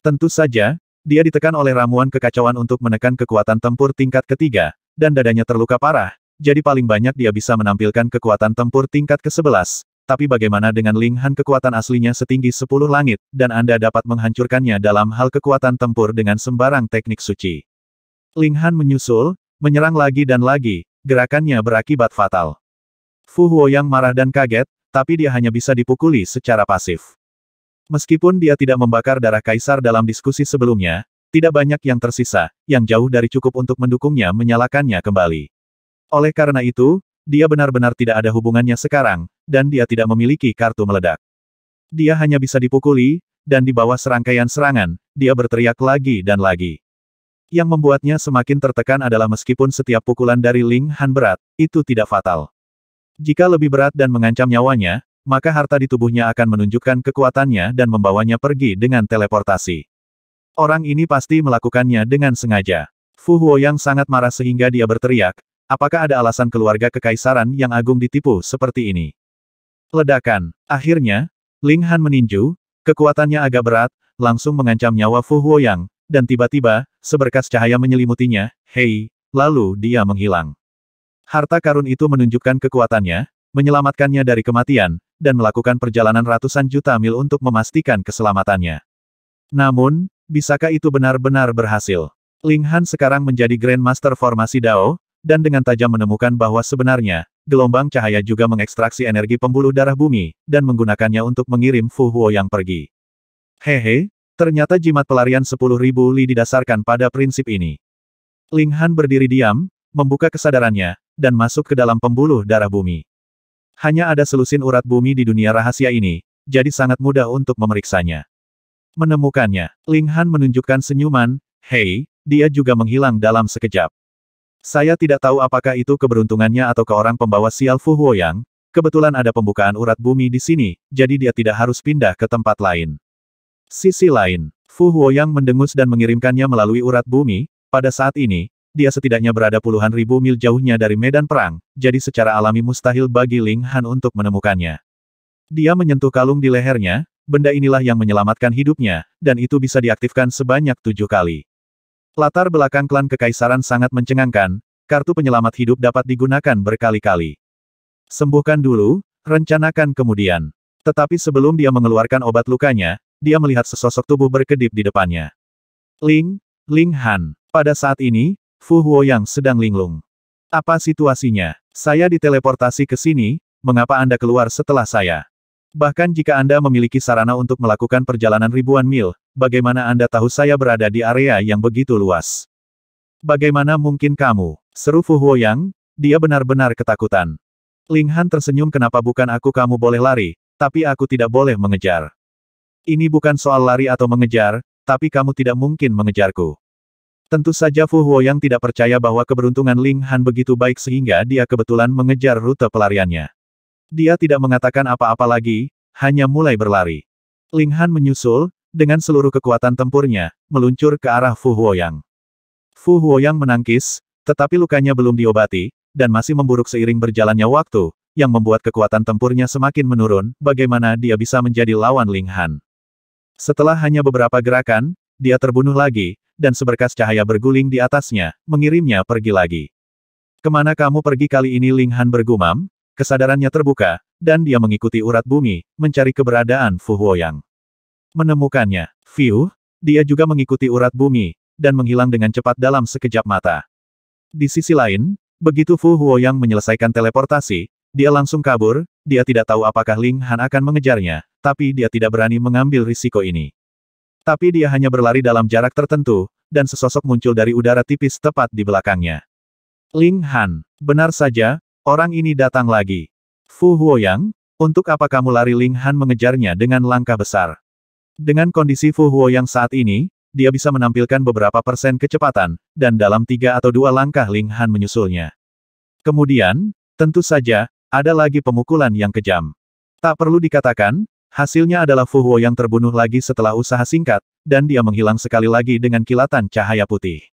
Tentu saja, dia ditekan oleh ramuan kekacauan untuk menekan kekuatan tempur tingkat ketiga, dan dadanya terluka parah, jadi paling banyak dia bisa menampilkan kekuatan tempur tingkat ke-11, tapi bagaimana dengan Ling Han kekuatan aslinya setinggi 10 langit, dan Anda dapat menghancurkannya dalam hal kekuatan tempur dengan sembarang teknik suci. Ling Han menyusul, menyerang lagi dan lagi, gerakannya berakibat fatal. Fu Huoyang marah dan kaget, tapi dia hanya bisa dipukuli secara pasif. Meskipun dia tidak membakar darah kaisar dalam diskusi sebelumnya, tidak banyak yang tersisa, yang jauh dari cukup untuk mendukungnya menyalakannya kembali. Oleh karena itu, dia benar-benar tidak ada hubungannya sekarang, dan dia tidak memiliki kartu meledak. Dia hanya bisa dipukuli, dan di bawah serangkaian serangan, dia berteriak lagi dan lagi. Yang membuatnya semakin tertekan adalah meskipun setiap pukulan dari Ling Han berat, itu tidak fatal. Jika lebih berat dan mengancam nyawanya, maka harta di tubuhnya akan menunjukkan kekuatannya dan membawanya pergi dengan teleportasi. Orang ini pasti melakukannya dengan sengaja. Fu Huoyang sangat marah sehingga dia berteriak, Apakah ada alasan keluarga kekaisaran yang agung ditipu seperti ini? Ledakan. Akhirnya, Ling Han meninju, kekuatannya agak berat, langsung mengancam nyawa Fu Huoyang, dan tiba-tiba, seberkas cahaya menyelimutinya, hei, lalu dia menghilang. Harta karun itu menunjukkan kekuatannya, menyelamatkannya dari kematian, dan melakukan perjalanan ratusan juta mil untuk memastikan keselamatannya. Namun, bisakah itu benar-benar berhasil? Ling Han sekarang menjadi Grandmaster Formasi Dao, dan dengan tajam menemukan bahwa sebenarnya, gelombang cahaya juga mengekstraksi energi pembuluh darah bumi, dan menggunakannya untuk mengirim Fu Huo yang pergi. Hehe, ternyata jimat pelarian 10.000 li didasarkan pada prinsip ini. Ling Han berdiri diam, membuka kesadarannya, dan masuk ke dalam pembuluh darah bumi. Hanya ada selusin urat bumi di dunia rahasia ini, jadi sangat mudah untuk memeriksanya. Menemukannya, Ling Han menunjukkan senyuman, hei, dia juga menghilang dalam sekejap. Saya tidak tahu apakah itu keberuntungannya atau ke orang pembawa sial Fu Huoyang, kebetulan ada pembukaan urat bumi di sini, jadi dia tidak harus pindah ke tempat lain. Sisi lain, Fu Huoyang mendengus dan mengirimkannya melalui urat bumi, pada saat ini, dia setidaknya berada puluhan ribu mil jauhnya dari medan perang, jadi secara alami mustahil bagi Ling Han untuk menemukannya. Dia menyentuh kalung di lehernya, benda inilah yang menyelamatkan hidupnya, dan itu bisa diaktifkan sebanyak tujuh kali. Latar belakang klan kekaisaran sangat mencengangkan, kartu penyelamat hidup dapat digunakan berkali-kali. Sembuhkan dulu, rencanakan kemudian. Tetapi sebelum dia mengeluarkan obat lukanya, dia melihat sesosok tubuh berkedip di depannya. Ling, Ling Han. Pada saat ini, Fu Huoyang sedang linglung. Apa situasinya? Saya diteleportasi ke sini, mengapa Anda keluar setelah saya? Bahkan jika Anda memiliki sarana untuk melakukan perjalanan ribuan mil, bagaimana Anda tahu saya berada di area yang begitu luas? Bagaimana mungkin kamu? Seru Fu Huoyang, dia benar-benar ketakutan. Ling Han tersenyum kenapa bukan aku kamu boleh lari, tapi aku tidak boleh mengejar. Ini bukan soal lari atau mengejar, tapi kamu tidak mungkin mengejarku. Tentu saja Fu Huoyang tidak percaya bahwa keberuntungan Ling Han begitu baik sehingga dia kebetulan mengejar rute pelariannya. Dia tidak mengatakan apa-apa lagi, hanya mulai berlari. Ling Han menyusul, dengan seluruh kekuatan tempurnya, meluncur ke arah Fu Huoyang. Fu Huoyang menangkis, tetapi lukanya belum diobati, dan masih memburuk seiring berjalannya waktu, yang membuat kekuatan tempurnya semakin menurun, bagaimana dia bisa menjadi lawan Ling Han. Setelah hanya beberapa gerakan, dia terbunuh lagi, dan seberkas cahaya berguling di atasnya, mengirimnya pergi lagi. Kemana kamu pergi kali ini Ling Han bergumam, Kesadarannya terbuka, dan dia mengikuti urat bumi, mencari keberadaan Fu Huoyang. Menemukannya, Fiu, dia juga mengikuti urat bumi, dan menghilang dengan cepat dalam sekejap mata. Di sisi lain, begitu Fu Huoyang menyelesaikan teleportasi, dia langsung kabur, dia tidak tahu apakah Ling Han akan mengejarnya, tapi dia tidak berani mengambil risiko ini. Tapi dia hanya berlari dalam jarak tertentu, dan sesosok muncul dari udara tipis tepat di belakangnya. Ling Han, benar saja, Orang ini datang lagi. Fu Huoyang, untuk apa kamu lari Ling Han mengejarnya dengan langkah besar? Dengan kondisi Fu Huoyang saat ini, dia bisa menampilkan beberapa persen kecepatan, dan dalam tiga atau dua langkah Ling Han menyusulnya. Kemudian, tentu saja, ada lagi pemukulan yang kejam. Tak perlu dikatakan, hasilnya adalah Fu Huoyang terbunuh lagi setelah usaha singkat, dan dia menghilang sekali lagi dengan kilatan cahaya putih.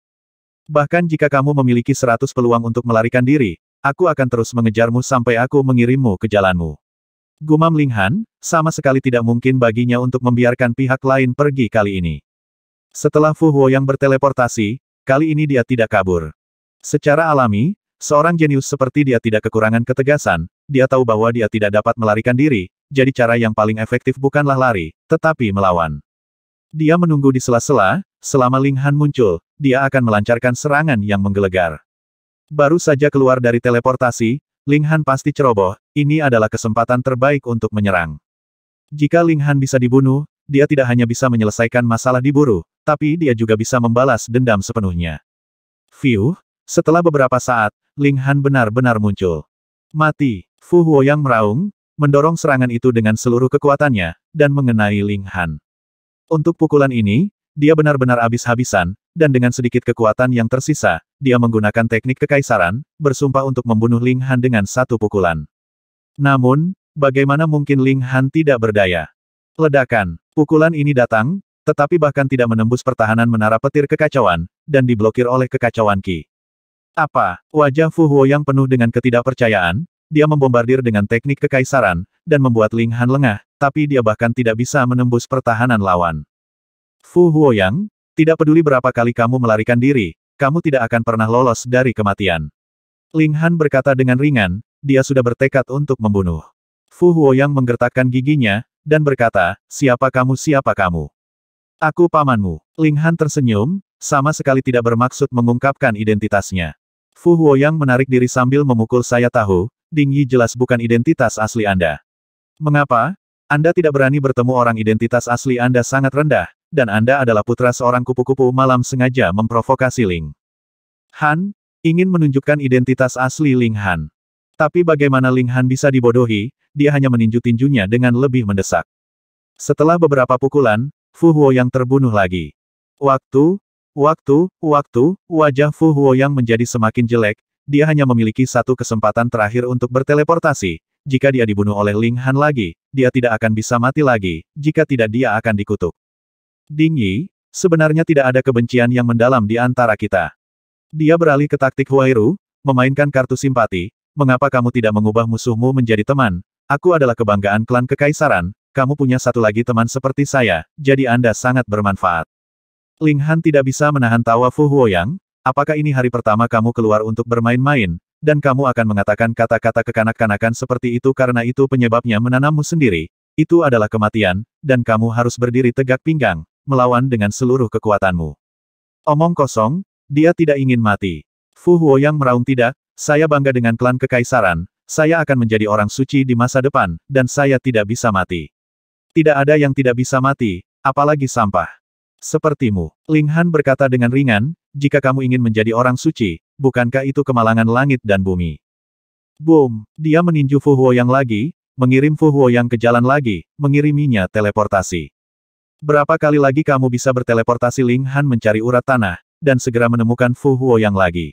Bahkan jika kamu memiliki seratus peluang untuk melarikan diri, Aku akan terus mengejarmu sampai aku mengirimmu ke jalanmu. Gumam Linghan, sama sekali tidak mungkin baginya untuk membiarkan pihak lain pergi kali ini. Setelah Fu Huo yang berteleportasi, kali ini dia tidak kabur. Secara alami, seorang jenius seperti dia tidak kekurangan ketegasan, dia tahu bahwa dia tidak dapat melarikan diri, jadi cara yang paling efektif bukanlah lari, tetapi melawan. Dia menunggu di sela-sela, selama Linghan muncul, dia akan melancarkan serangan yang menggelegar. Baru saja keluar dari teleportasi, Ling Han pasti ceroboh, ini adalah kesempatan terbaik untuk menyerang. Jika Ling Han bisa dibunuh, dia tidak hanya bisa menyelesaikan masalah diburu, tapi dia juga bisa membalas dendam sepenuhnya. Fiu, setelah beberapa saat, Ling Han benar-benar muncul. Mati, Fu Huoyang meraung, mendorong serangan itu dengan seluruh kekuatannya, dan mengenai Ling Han. Untuk pukulan ini, dia benar-benar habis-habisan, dan dengan sedikit kekuatan yang tersisa, dia menggunakan teknik kekaisaran, bersumpah untuk membunuh Ling Han dengan satu pukulan. Namun, bagaimana mungkin Ling Han tidak berdaya? Ledakan, pukulan ini datang, tetapi bahkan tidak menembus pertahanan menara petir kekacauan, dan diblokir oleh kekacauan Ki. Apa? Wajah Fu Huo yang penuh dengan ketidakpercayaan, dia membombardir dengan teknik kekaisaran, dan membuat Ling Han lengah, tapi dia bahkan tidak bisa menembus pertahanan lawan. Fu Huoyang, tidak peduli berapa kali kamu melarikan diri, kamu tidak akan pernah lolos dari kematian. Ling Han berkata dengan ringan, dia sudah bertekad untuk membunuh. Fu Huoyang menggertakkan giginya, dan berkata, siapa kamu siapa kamu. Aku pamanmu. Ling Han tersenyum, sama sekali tidak bermaksud mengungkapkan identitasnya. Fu Huoyang menarik diri sambil memukul saya tahu, Ding Yi jelas bukan identitas asli Anda. Mengapa? Anda tidak berani bertemu orang identitas asli Anda sangat rendah, dan Anda adalah putra seorang kupu-kupu malam sengaja memprovokasi Ling. Han, ingin menunjukkan identitas asli Ling Han. Tapi bagaimana Ling Han bisa dibodohi, dia hanya meninju tinjunya dengan lebih mendesak. Setelah beberapa pukulan, Fu Huoyang terbunuh lagi. Waktu, waktu, waktu, wajah Fu Huoyang menjadi semakin jelek, dia hanya memiliki satu kesempatan terakhir untuk berteleportasi. Jika dia dibunuh oleh Ling Han lagi, dia tidak akan bisa mati lagi, jika tidak dia akan dikutuk. Ding Yi, sebenarnya tidak ada kebencian yang mendalam di antara kita. Dia beralih ke taktik Huairu, memainkan kartu simpati, mengapa kamu tidak mengubah musuhmu menjadi teman, aku adalah kebanggaan klan kekaisaran, kamu punya satu lagi teman seperti saya, jadi Anda sangat bermanfaat. Ling Han tidak bisa menahan tawa Fu Huoyang, apakah ini hari pertama kamu keluar untuk bermain-main, dan kamu akan mengatakan kata-kata kekanak-kanakan seperti itu karena itu penyebabnya menanammu sendiri, itu adalah kematian, dan kamu harus berdiri tegak pinggang, melawan dengan seluruh kekuatanmu. Omong kosong, dia tidak ingin mati. Fu Huoyang meraung tidak, saya bangga dengan klan kekaisaran, saya akan menjadi orang suci di masa depan, dan saya tidak bisa mati. Tidak ada yang tidak bisa mati, apalagi sampah. Sepertimu, Ling Han berkata dengan ringan, jika kamu ingin menjadi orang suci, bukankah itu kemalangan langit dan bumi? Boom! Dia meninju Fu Huoyang lagi, mengirim Fu Huoyang ke jalan lagi, mengiriminya teleportasi. Berapa kali lagi kamu bisa berteleportasi Ling Han mencari urat tanah, dan segera menemukan Fu Huo yang lagi.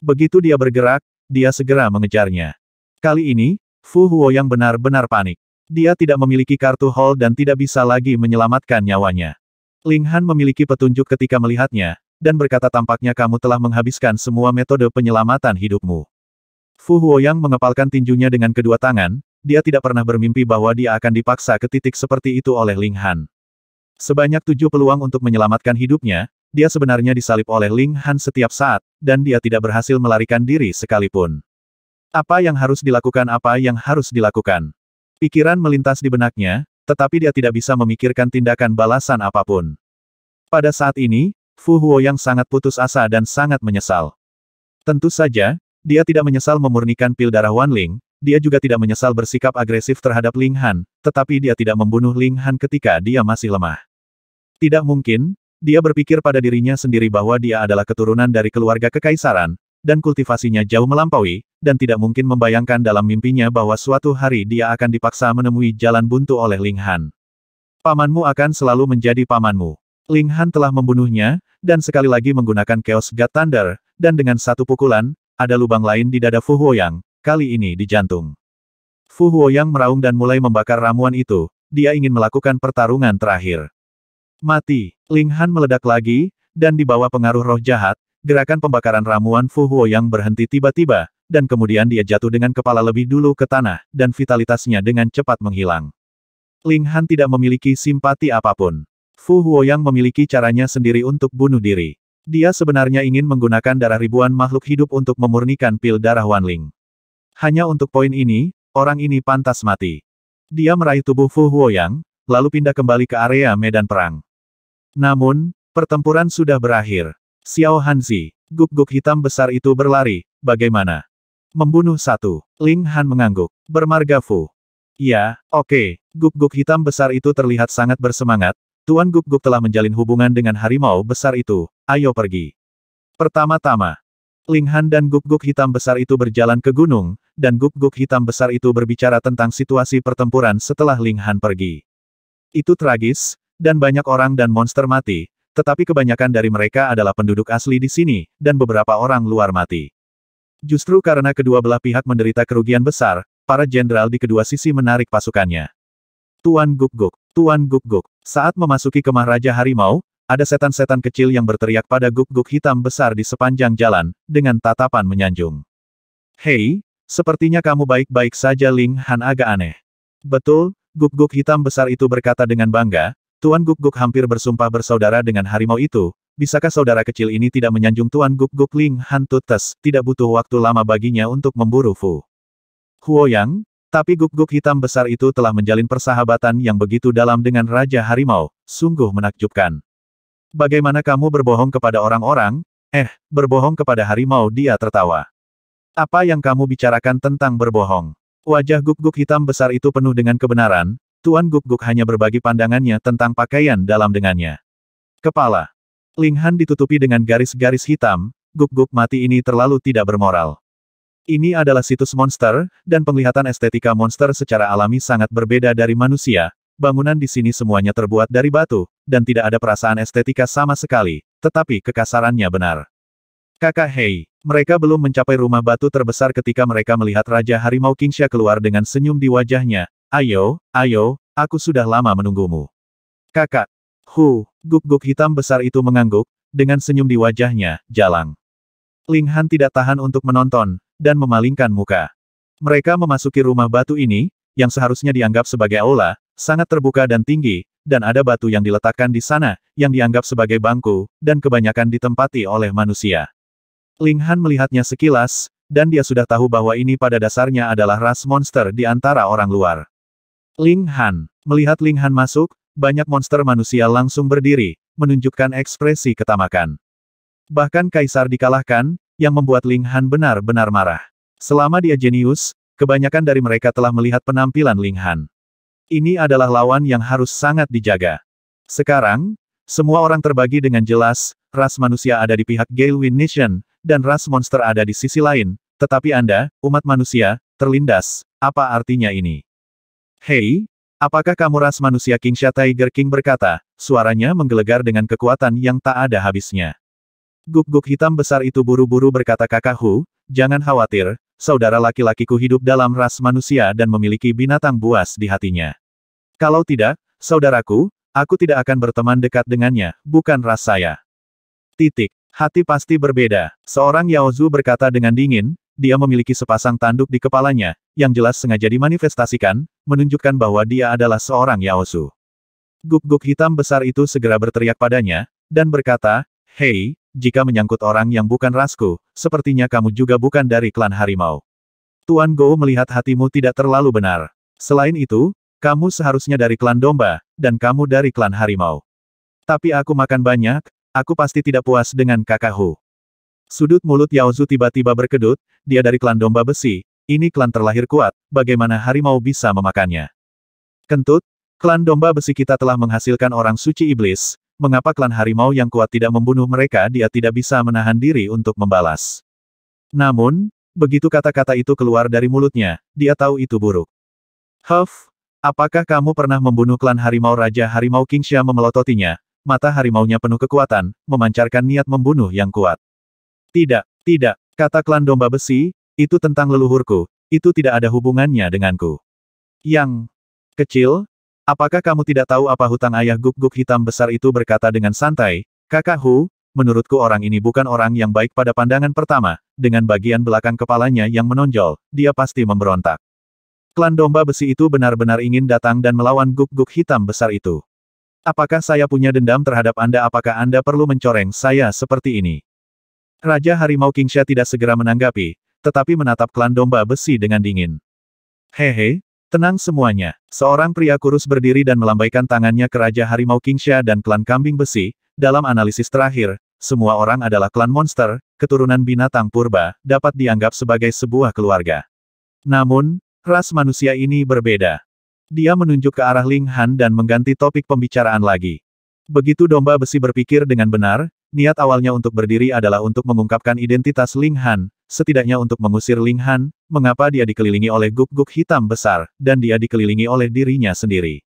Begitu dia bergerak, dia segera mengejarnya. Kali ini, Fu Huo yang benar-benar panik. Dia tidak memiliki kartu hall dan tidak bisa lagi menyelamatkan nyawanya. Ling Han memiliki petunjuk ketika melihatnya, dan berkata tampaknya kamu telah menghabiskan semua metode penyelamatan hidupmu. Fu Huo yang mengepalkan tinjunya dengan kedua tangan, dia tidak pernah bermimpi bahwa dia akan dipaksa ke titik seperti itu oleh Ling Han. Sebanyak tujuh peluang untuk menyelamatkan hidupnya, dia sebenarnya disalip oleh Ling Han setiap saat, dan dia tidak berhasil melarikan diri sekalipun. Apa yang harus dilakukan apa yang harus dilakukan. Pikiran melintas di benaknya, tetapi dia tidak bisa memikirkan tindakan balasan apapun. Pada saat ini, Fu Huo yang sangat putus asa dan sangat menyesal. Tentu saja, dia tidak menyesal memurnikan pil darah Wan Ling, dia juga tidak menyesal bersikap agresif terhadap Ling Han, tetapi dia tidak membunuh Ling Han ketika dia masih lemah. Tidak mungkin, dia berpikir pada dirinya sendiri bahwa dia adalah keturunan dari keluarga kekaisaran, dan kultivasinya jauh melampaui, dan tidak mungkin membayangkan dalam mimpinya bahwa suatu hari dia akan dipaksa menemui jalan buntu oleh Ling Han. Pamanmu akan selalu menjadi pamanmu. Ling Han telah membunuhnya, dan sekali lagi menggunakan Chaos God Thunder, dan dengan satu pukulan, ada lubang lain di dada Fu Huoyang, kali ini di jantung. Fu Huoyang meraung dan mulai membakar ramuan itu, dia ingin melakukan pertarungan terakhir. Mati, Ling Han meledak lagi, dan di bawah pengaruh roh jahat, gerakan pembakaran ramuan Fu Huoyang berhenti tiba-tiba, dan kemudian dia jatuh dengan kepala lebih dulu ke tanah, dan vitalitasnya dengan cepat menghilang. Ling Han tidak memiliki simpati apapun. Fu Huoyang memiliki caranya sendiri untuk bunuh diri. Dia sebenarnya ingin menggunakan darah ribuan makhluk hidup untuk memurnikan pil darah Wanling. Hanya untuk poin ini, orang ini pantas mati. Dia meraih tubuh Fu Huoyang, lalu pindah kembali ke area medan perang. Namun, pertempuran sudah berakhir. Xiao Hanzi, guk-guk hitam besar itu berlari, bagaimana? Membunuh satu. Ling Han mengangguk. Bermarga Fu. Ya, oke. Okay. Guk-guk hitam besar itu terlihat sangat bersemangat, Tuan Guk-Guk telah menjalin hubungan dengan harimau besar itu, ayo pergi. Pertama-tama, Ling Han dan guk-guk hitam besar itu berjalan ke gunung, dan guk-guk hitam besar itu berbicara tentang situasi pertempuran setelah Ling Han pergi. Itu tragis, dan banyak orang dan monster mati, tetapi kebanyakan dari mereka adalah penduduk asli di sini, dan beberapa orang luar mati. Justru karena kedua belah pihak menderita kerugian besar, para jenderal di kedua sisi menarik pasukannya. Tuan Guk-Guk, Tuan Guk-Guk, saat memasuki kemah Raja Harimau, ada setan-setan kecil yang berteriak pada guk-guk hitam besar di sepanjang jalan, dengan tatapan menyanjung. Hei, sepertinya kamu baik-baik saja Ling Han agak aneh. Betul, guk-guk hitam besar itu berkata dengan bangga, Tuan guk-guk hampir bersumpah bersaudara dengan harimau itu, bisakah saudara kecil ini tidak menyanjung Tuan guk-guk Ling Han Tutes, tidak butuh waktu lama baginya untuk memburu Fu. Huoyang, tapi guk-guk hitam besar itu telah menjalin persahabatan yang begitu dalam dengan Raja Harimau, sungguh menakjubkan. Bagaimana kamu berbohong kepada orang-orang? Eh, berbohong kepada harimau dia tertawa. Apa yang kamu bicarakan tentang berbohong? Wajah guk-guk hitam besar itu penuh dengan kebenaran, Tuan Guk-guk hanya berbagi pandangannya tentang pakaian dalam dengannya. Kepala. Ling ditutupi dengan garis-garis hitam, Guk-guk mati ini terlalu tidak bermoral. Ini adalah situs monster, dan penglihatan estetika monster secara alami sangat berbeda dari manusia, Bangunan di sini semuanya terbuat dari batu, dan tidak ada perasaan estetika sama sekali, tetapi kekasarannya benar. Kakak Hei, mereka belum mencapai rumah batu terbesar ketika mereka melihat Raja Harimau Kingsha keluar dengan senyum di wajahnya. Ayo, ayo, aku sudah lama menunggumu. Kakak, hu, guk-guk hitam besar itu mengangguk, dengan senyum di wajahnya, jalang. Ling Han tidak tahan untuk menonton, dan memalingkan muka. Mereka memasuki rumah batu ini, yang seharusnya dianggap sebagai aula, sangat terbuka dan tinggi, dan ada batu yang diletakkan di sana, yang dianggap sebagai bangku, dan kebanyakan ditempati oleh manusia. Ling Han melihatnya sekilas, dan dia sudah tahu bahwa ini pada dasarnya adalah ras monster di antara orang luar. Ling Han, melihat Ling Han masuk, banyak monster manusia langsung berdiri, menunjukkan ekspresi ketamakan. Bahkan Kaisar dikalahkan, yang membuat Ling Han benar-benar marah. Selama dia jenius, kebanyakan dari mereka telah melihat penampilan Ling Han. Ini adalah lawan yang harus sangat dijaga. Sekarang, semua orang terbagi dengan jelas, ras manusia ada di pihak Gale Wind Nation, dan ras monster ada di sisi lain, tetapi Anda, umat manusia, terlindas. Apa artinya ini? Hei, apakah kamu ras manusia Sha Tiger King berkata, suaranya menggelegar dengan kekuatan yang tak ada habisnya. Guk-guk hitam besar itu buru-buru berkata kakak Hu, jangan khawatir, saudara laki-lakiku hidup dalam ras manusia dan memiliki binatang buas di hatinya. Kalau tidak, saudaraku, aku tidak akan berteman dekat dengannya, bukan ras saya. Titik. Hati pasti berbeda. Seorang Yaozu berkata dengan dingin, dia memiliki sepasang tanduk di kepalanya, yang jelas sengaja dimanifestasikan, menunjukkan bahwa dia adalah seorang Yaozu. Guk-guk hitam besar itu segera berteriak padanya, dan berkata, Hei, jika menyangkut orang yang bukan rasku, sepertinya kamu juga bukan dari klan harimau. Tuan Go melihat hatimu tidak terlalu benar. Selain itu, kamu seharusnya dari klan domba, dan kamu dari klan harimau. Tapi aku makan banyak, aku pasti tidak puas dengan kakak Sudut mulut Yaozu tiba-tiba berkedut, dia dari klan domba besi, ini klan terlahir kuat, bagaimana harimau bisa memakannya. Kentut, klan domba besi kita telah menghasilkan orang suci iblis, Mengapa klan harimau yang kuat tidak membunuh mereka dia tidak bisa menahan diri untuk membalas. Namun, begitu kata-kata itu keluar dari mulutnya, dia tahu itu buruk. Huff, apakah kamu pernah membunuh klan harimau Raja Harimau Kingsha memelototinya? Mata harimaunya penuh kekuatan, memancarkan niat membunuh yang kuat. Tidak, tidak, kata klan domba besi, itu tentang leluhurku, itu tidak ada hubungannya denganku. Yang kecil, Apakah kamu tidak tahu apa hutang ayah guk-guk hitam besar itu berkata dengan santai, kakak Hu, menurutku orang ini bukan orang yang baik pada pandangan pertama, dengan bagian belakang kepalanya yang menonjol, dia pasti memberontak. Klan domba besi itu benar-benar ingin datang dan melawan guk-guk hitam besar itu. Apakah saya punya dendam terhadap Anda? Apakah Anda perlu mencoreng saya seperti ini? Raja Harimau Kingsha tidak segera menanggapi, tetapi menatap klan domba besi dengan dingin. Hehe, Tenang semuanya. Seorang pria kurus berdiri dan melambaikan tangannya ke Raja Harimau Kingsha dan klan Kambing Besi. Dalam analisis terakhir, semua orang adalah klan monster, keturunan binatang purba, dapat dianggap sebagai sebuah keluarga. Namun, ras manusia ini berbeda. Dia menunjuk ke arah Ling Han dan mengganti topik pembicaraan lagi. Begitu domba besi berpikir dengan benar, niat awalnya untuk berdiri adalah untuk mengungkapkan identitas Ling Han, setidaknya untuk mengusir Ling Han, mengapa dia dikelilingi oleh guk-guk hitam besar, dan dia dikelilingi oleh dirinya sendiri.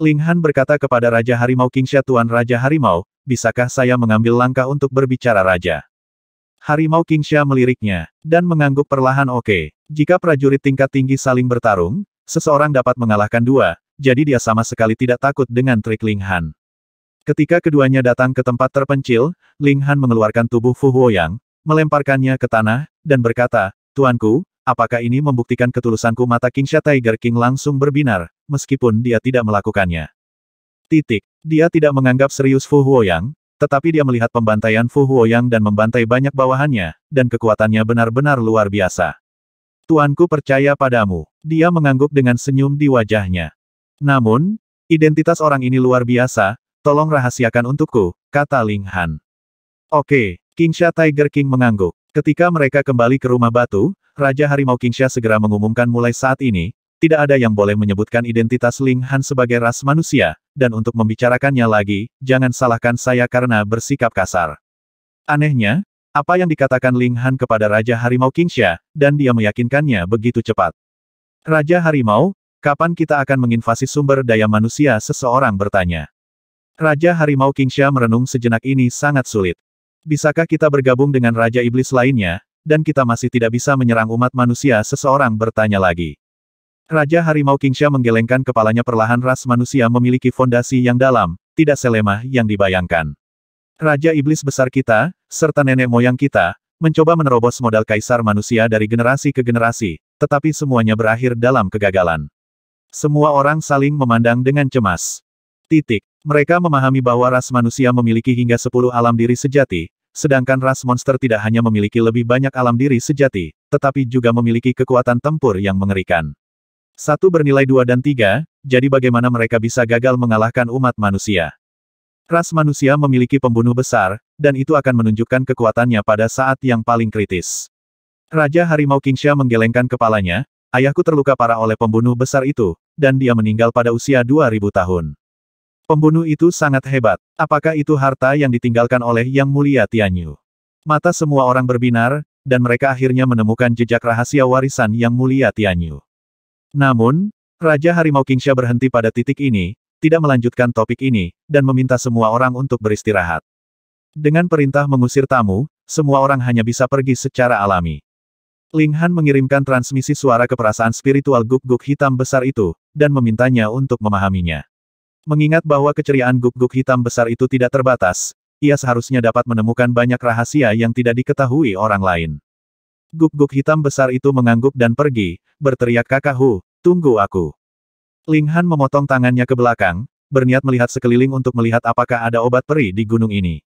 Ling Han berkata kepada Raja Harimau Kingsha Tuan Raja Harimau, bisakah saya mengambil langkah untuk berbicara Raja? Harimau Kingsha meliriknya, dan mengangguk perlahan oke. Okay. Jika prajurit tingkat tinggi saling bertarung, seseorang dapat mengalahkan dua, jadi dia sama sekali tidak takut dengan trik Ling Han. Ketika keduanya datang ke tempat terpencil, Ling Han mengeluarkan tubuh Fu Huoyang, melemparkannya ke tanah, dan berkata, Tuanku, apakah ini membuktikan ketulusanku mata Kingsha Tiger King langsung berbinar, meskipun dia tidak melakukannya. Titik. Dia tidak menganggap serius Fu Huoyang, tetapi dia melihat pembantaian Fu Huoyang dan membantai banyak bawahannya, dan kekuatannya benar-benar luar biasa. Tuanku percaya padamu. Dia mengangguk dengan senyum di wajahnya. Namun, identitas orang ini luar biasa, tolong rahasiakan untukku, kata Ling Han. Oke, Kingsha Tiger King mengangguk. Ketika mereka kembali ke rumah batu, Raja Harimau Kingsha segera mengumumkan mulai saat ini, tidak ada yang boleh menyebutkan identitas Ling Han sebagai ras manusia, dan untuk membicarakannya lagi, jangan salahkan saya karena bersikap kasar. Anehnya, apa yang dikatakan Ling Han kepada Raja Harimau Kingsha, dan dia meyakinkannya begitu cepat. Raja Harimau, kapan kita akan menginvasi sumber daya manusia seseorang bertanya. Raja Harimau Kingsha merenung sejenak ini sangat sulit. Bisakah kita bergabung dengan Raja Iblis lainnya, dan kita masih tidak bisa menyerang umat manusia seseorang bertanya lagi. Raja Harimau Kingsha menggelengkan kepalanya perlahan ras manusia memiliki fondasi yang dalam, tidak selemah yang dibayangkan. Raja Iblis besar kita, serta nenek moyang kita, mencoba menerobos modal kaisar manusia dari generasi ke generasi, tetapi semuanya berakhir dalam kegagalan. Semua orang saling memandang dengan cemas. Titik. Mereka memahami bahwa ras manusia memiliki hingga 10 alam diri sejati, sedangkan ras monster tidak hanya memiliki lebih banyak alam diri sejati, tetapi juga memiliki kekuatan tempur yang mengerikan. Satu bernilai dua dan tiga, jadi bagaimana mereka bisa gagal mengalahkan umat manusia? Ras manusia memiliki pembunuh besar, dan itu akan menunjukkan kekuatannya pada saat yang paling kritis. Raja Harimau Kingsha menggelengkan kepalanya, ayahku terluka parah oleh pembunuh besar itu, dan dia meninggal pada usia 2000 tahun. Pembunuh itu sangat hebat. Apakah itu harta yang ditinggalkan oleh Yang Mulia Tianyu? Mata semua orang berbinar, dan mereka akhirnya menemukan jejak rahasia warisan Yang Mulia Tianyu. Namun, Raja Harimau Kingsha berhenti pada titik ini, tidak melanjutkan topik ini, dan meminta semua orang untuk beristirahat. Dengan perintah mengusir tamu, semua orang hanya bisa pergi secara alami. Ling Han mengirimkan transmisi suara ke perasaan spiritual guk-guk hitam besar itu, dan memintanya untuk memahaminya. Mengingat bahwa keceriaan guk-guk hitam besar itu tidak terbatas, ia seharusnya dapat menemukan banyak rahasia yang tidak diketahui orang lain. Guk-guk hitam besar itu mengangguk dan pergi, berteriak kakahu, tunggu aku. Ling Han memotong tangannya ke belakang, berniat melihat sekeliling untuk melihat apakah ada obat peri di gunung ini.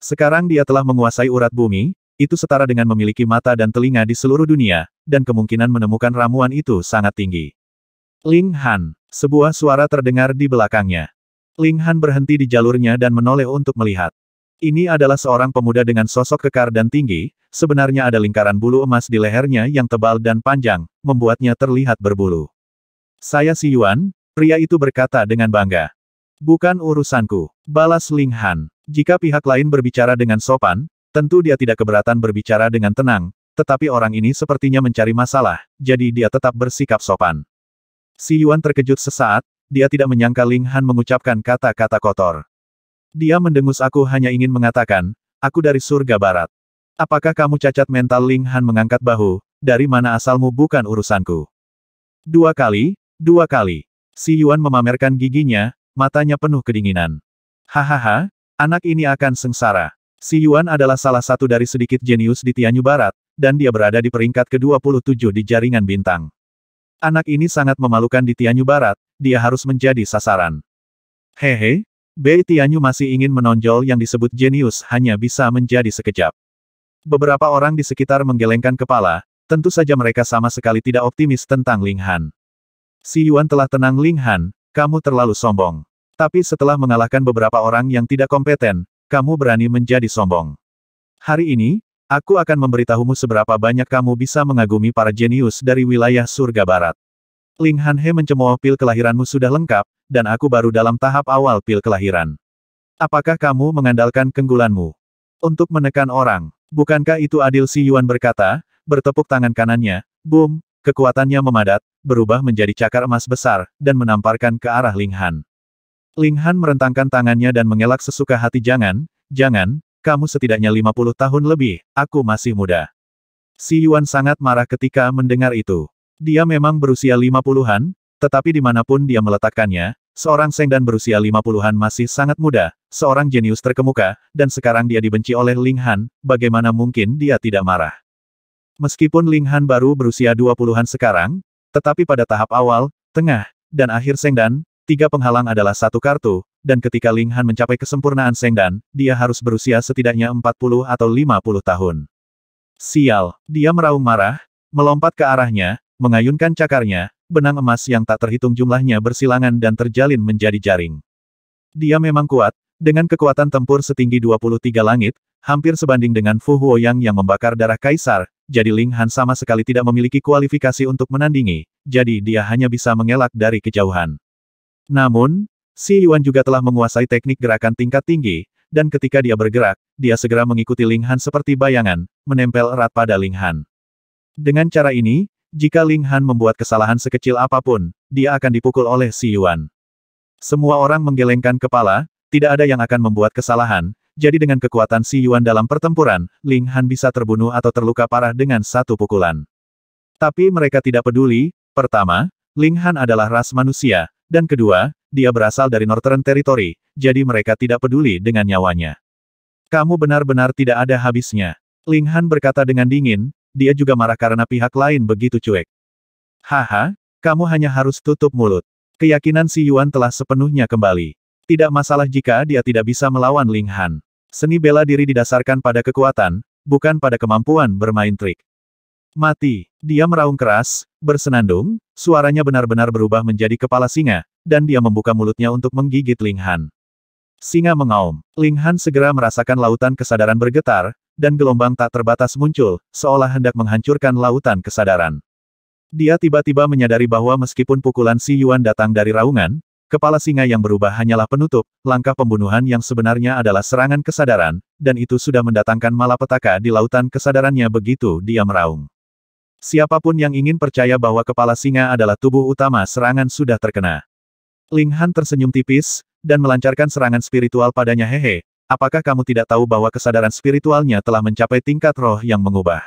Sekarang dia telah menguasai urat bumi, itu setara dengan memiliki mata dan telinga di seluruh dunia, dan kemungkinan menemukan ramuan itu sangat tinggi. Ling Han, sebuah suara terdengar di belakangnya. Ling Han berhenti di jalurnya dan menoleh untuk melihat. Ini adalah seorang pemuda dengan sosok kekar dan tinggi, sebenarnya ada lingkaran bulu emas di lehernya yang tebal dan panjang, membuatnya terlihat berbulu. Saya Si Yuan, pria itu berkata dengan bangga. Bukan urusanku, balas Ling Han. Jika pihak lain berbicara dengan sopan, tentu dia tidak keberatan berbicara dengan tenang, tetapi orang ini sepertinya mencari masalah, jadi dia tetap bersikap sopan. Si Yuan terkejut sesaat, dia tidak menyangka Ling Han mengucapkan kata-kata kotor. Dia mendengus aku hanya ingin mengatakan, aku dari surga barat. Apakah kamu cacat mental Ling Han mengangkat bahu, dari mana asalmu bukan urusanku. Dua kali, dua kali. Si Yuan memamerkan giginya, matanya penuh kedinginan. Hahaha, anak ini akan sengsara. Si Yuan adalah salah satu dari sedikit jenius di Tianyu Barat, dan dia berada di peringkat ke-27 di jaringan bintang. Anak ini sangat memalukan di Tianyu Barat, dia harus menjadi sasaran. Hehe, Bei Tianyu masih ingin menonjol yang disebut jenius hanya bisa menjadi sekejap. Beberapa orang di sekitar menggelengkan kepala, tentu saja mereka sama sekali tidak optimis tentang Ling Han. Si Yuan telah tenang Ling Han, kamu terlalu sombong. Tapi setelah mengalahkan beberapa orang yang tidak kompeten, kamu berani menjadi sombong. Hari ini, Aku akan memberitahumu seberapa banyak kamu bisa mengagumi para jenius dari wilayah surga barat. Ling Hanhe mencemooh pil kelahiranmu sudah lengkap, dan aku baru dalam tahap awal pil kelahiran. Apakah kamu mengandalkan kenggulanmu? Untuk menekan orang, bukankah itu adil si Yuan berkata, bertepuk tangan kanannya, boom, kekuatannya memadat, berubah menjadi cakar emas besar, dan menamparkan ke arah Ling Han. Ling Han merentangkan tangannya dan mengelak sesuka hati jangan, jangan, kamu setidaknya 50 tahun lebih, aku masih muda. Si Yuan sangat marah ketika mendengar itu. Dia memang berusia 50-an, tetapi dimanapun dia meletakkannya, seorang Seng dan berusia 50-an masih sangat muda, seorang jenius terkemuka, dan sekarang dia dibenci oleh Ling Han, bagaimana mungkin dia tidak marah. Meskipun Ling Han baru berusia 20-an sekarang, tetapi pada tahap awal, tengah, dan akhir Seng dan, Tiga penghalang adalah satu kartu, dan ketika Ling Han mencapai kesempurnaan Sengdan, dia harus berusia setidaknya 40 atau 50 tahun. Sial, dia meraung marah, melompat ke arahnya, mengayunkan cakarnya, benang emas yang tak terhitung jumlahnya bersilangan dan terjalin menjadi jaring. Dia memang kuat, dengan kekuatan tempur setinggi 23 langit, hampir sebanding dengan Fu Huoyang yang membakar darah kaisar, jadi Ling Han sama sekali tidak memiliki kualifikasi untuk menandingi, jadi dia hanya bisa mengelak dari kejauhan. Namun, Si Yuan juga telah menguasai teknik gerakan tingkat tinggi, dan ketika dia bergerak, dia segera mengikuti Ling Han seperti bayangan, menempel erat pada Ling Han. Dengan cara ini, jika Ling Han membuat kesalahan sekecil apapun, dia akan dipukul oleh Si Yuan. Semua orang menggelengkan kepala, tidak ada yang akan membuat kesalahan, jadi dengan kekuatan Si Yuan dalam pertempuran, Ling Han bisa terbunuh atau terluka parah dengan satu pukulan. Tapi mereka tidak peduli, pertama, Ling Han adalah ras manusia, dan kedua, dia berasal dari Northern Territory, jadi mereka tidak peduli dengan nyawanya. Kamu benar-benar tidak ada habisnya. Ling Han berkata dengan dingin, dia juga marah karena pihak lain begitu cuek. Haha, kamu hanya harus tutup mulut. Keyakinan Si Yuan telah sepenuhnya kembali. Tidak masalah jika dia tidak bisa melawan Ling Han. Seni bela diri didasarkan pada kekuatan, bukan pada kemampuan bermain trik. Mati. Dia meraung keras, bersenandung, suaranya benar-benar berubah menjadi kepala singa, dan dia membuka mulutnya untuk menggigit Ling Han. Singa mengaum. Ling Han segera merasakan lautan kesadaran bergetar, dan gelombang tak terbatas muncul, seolah hendak menghancurkan lautan kesadaran. Dia tiba-tiba menyadari bahwa meskipun pukulan Si Yuan datang dari raungan, Kepala singa yang berubah hanyalah penutup, langkah pembunuhan yang sebenarnya adalah serangan kesadaran, dan itu sudah mendatangkan malapetaka di lautan kesadarannya begitu dia meraung. Siapapun yang ingin percaya bahwa kepala singa adalah tubuh utama serangan sudah terkena. Ling Han tersenyum tipis, dan melancarkan serangan spiritual padanya hehe, apakah kamu tidak tahu bahwa kesadaran spiritualnya telah mencapai tingkat roh yang mengubah?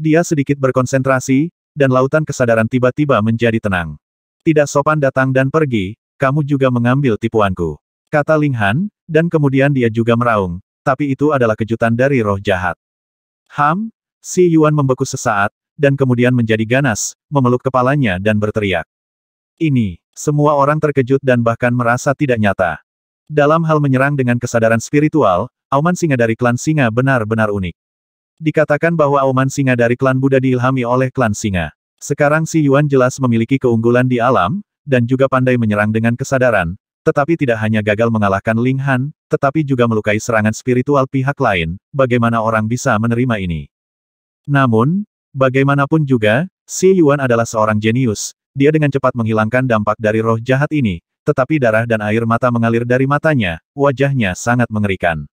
Dia sedikit berkonsentrasi, dan lautan kesadaran tiba-tiba menjadi tenang. Tidak sopan datang dan pergi, kamu juga mengambil tipuanku. Kata Ling Han, dan kemudian dia juga meraung, tapi itu adalah kejutan dari roh jahat. Ham, Si Yuan membeku sesaat, dan kemudian menjadi ganas, memeluk kepalanya dan berteriak. Ini, semua orang terkejut dan bahkan merasa tidak nyata. Dalam hal menyerang dengan kesadaran spiritual, Auman Singa dari klan Singa benar-benar unik. Dikatakan bahwa Auman Singa dari klan Buddha diilhami oleh klan Singa. Sekarang si Yuan jelas memiliki keunggulan di alam, dan juga pandai menyerang dengan kesadaran, tetapi tidak hanya gagal mengalahkan Ling Han, tetapi juga melukai serangan spiritual pihak lain, bagaimana orang bisa menerima ini. Namun, Bagaimanapun juga, Si Yuan adalah seorang jenius. Dia dengan cepat menghilangkan dampak dari roh jahat ini, tetapi darah dan air mata mengalir dari matanya, wajahnya sangat mengerikan.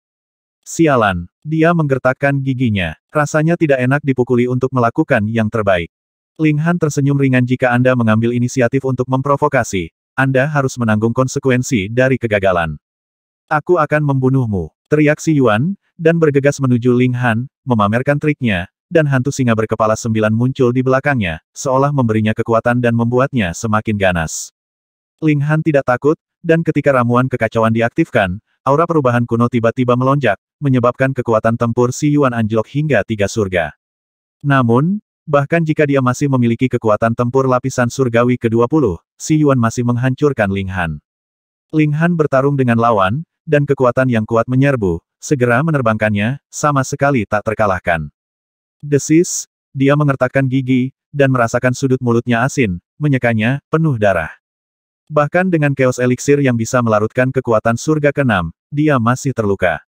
Sialan, dia menggertakkan giginya. Rasanya tidak enak dipukuli untuk melakukan yang terbaik. Ling Han tersenyum ringan jika Anda mengambil inisiatif untuk memprovokasi. Anda harus menanggung konsekuensi dari kegagalan. Aku akan membunuhmu, teriak Si Yuan, dan bergegas menuju Ling Han, memamerkan triknya, dan hantu singa berkepala sembilan muncul di belakangnya, seolah memberinya kekuatan dan membuatnya semakin ganas. Ling Han tidak takut, dan ketika ramuan kekacauan diaktifkan, aura perubahan kuno tiba-tiba melonjak, menyebabkan kekuatan tempur si Yuan anjlok hingga tiga surga. Namun, bahkan jika dia masih memiliki kekuatan tempur lapisan surgawi ke-20, si Yuan masih menghancurkan Ling Han. Ling Han bertarung dengan lawan, dan kekuatan yang kuat menyerbu, segera menerbangkannya, sama sekali tak terkalahkan. Desis, dia mengertakkan gigi, dan merasakan sudut mulutnya asin, menyekanya, penuh darah. Bahkan dengan keos eliksir yang bisa melarutkan kekuatan surga keenam, dia masih terluka.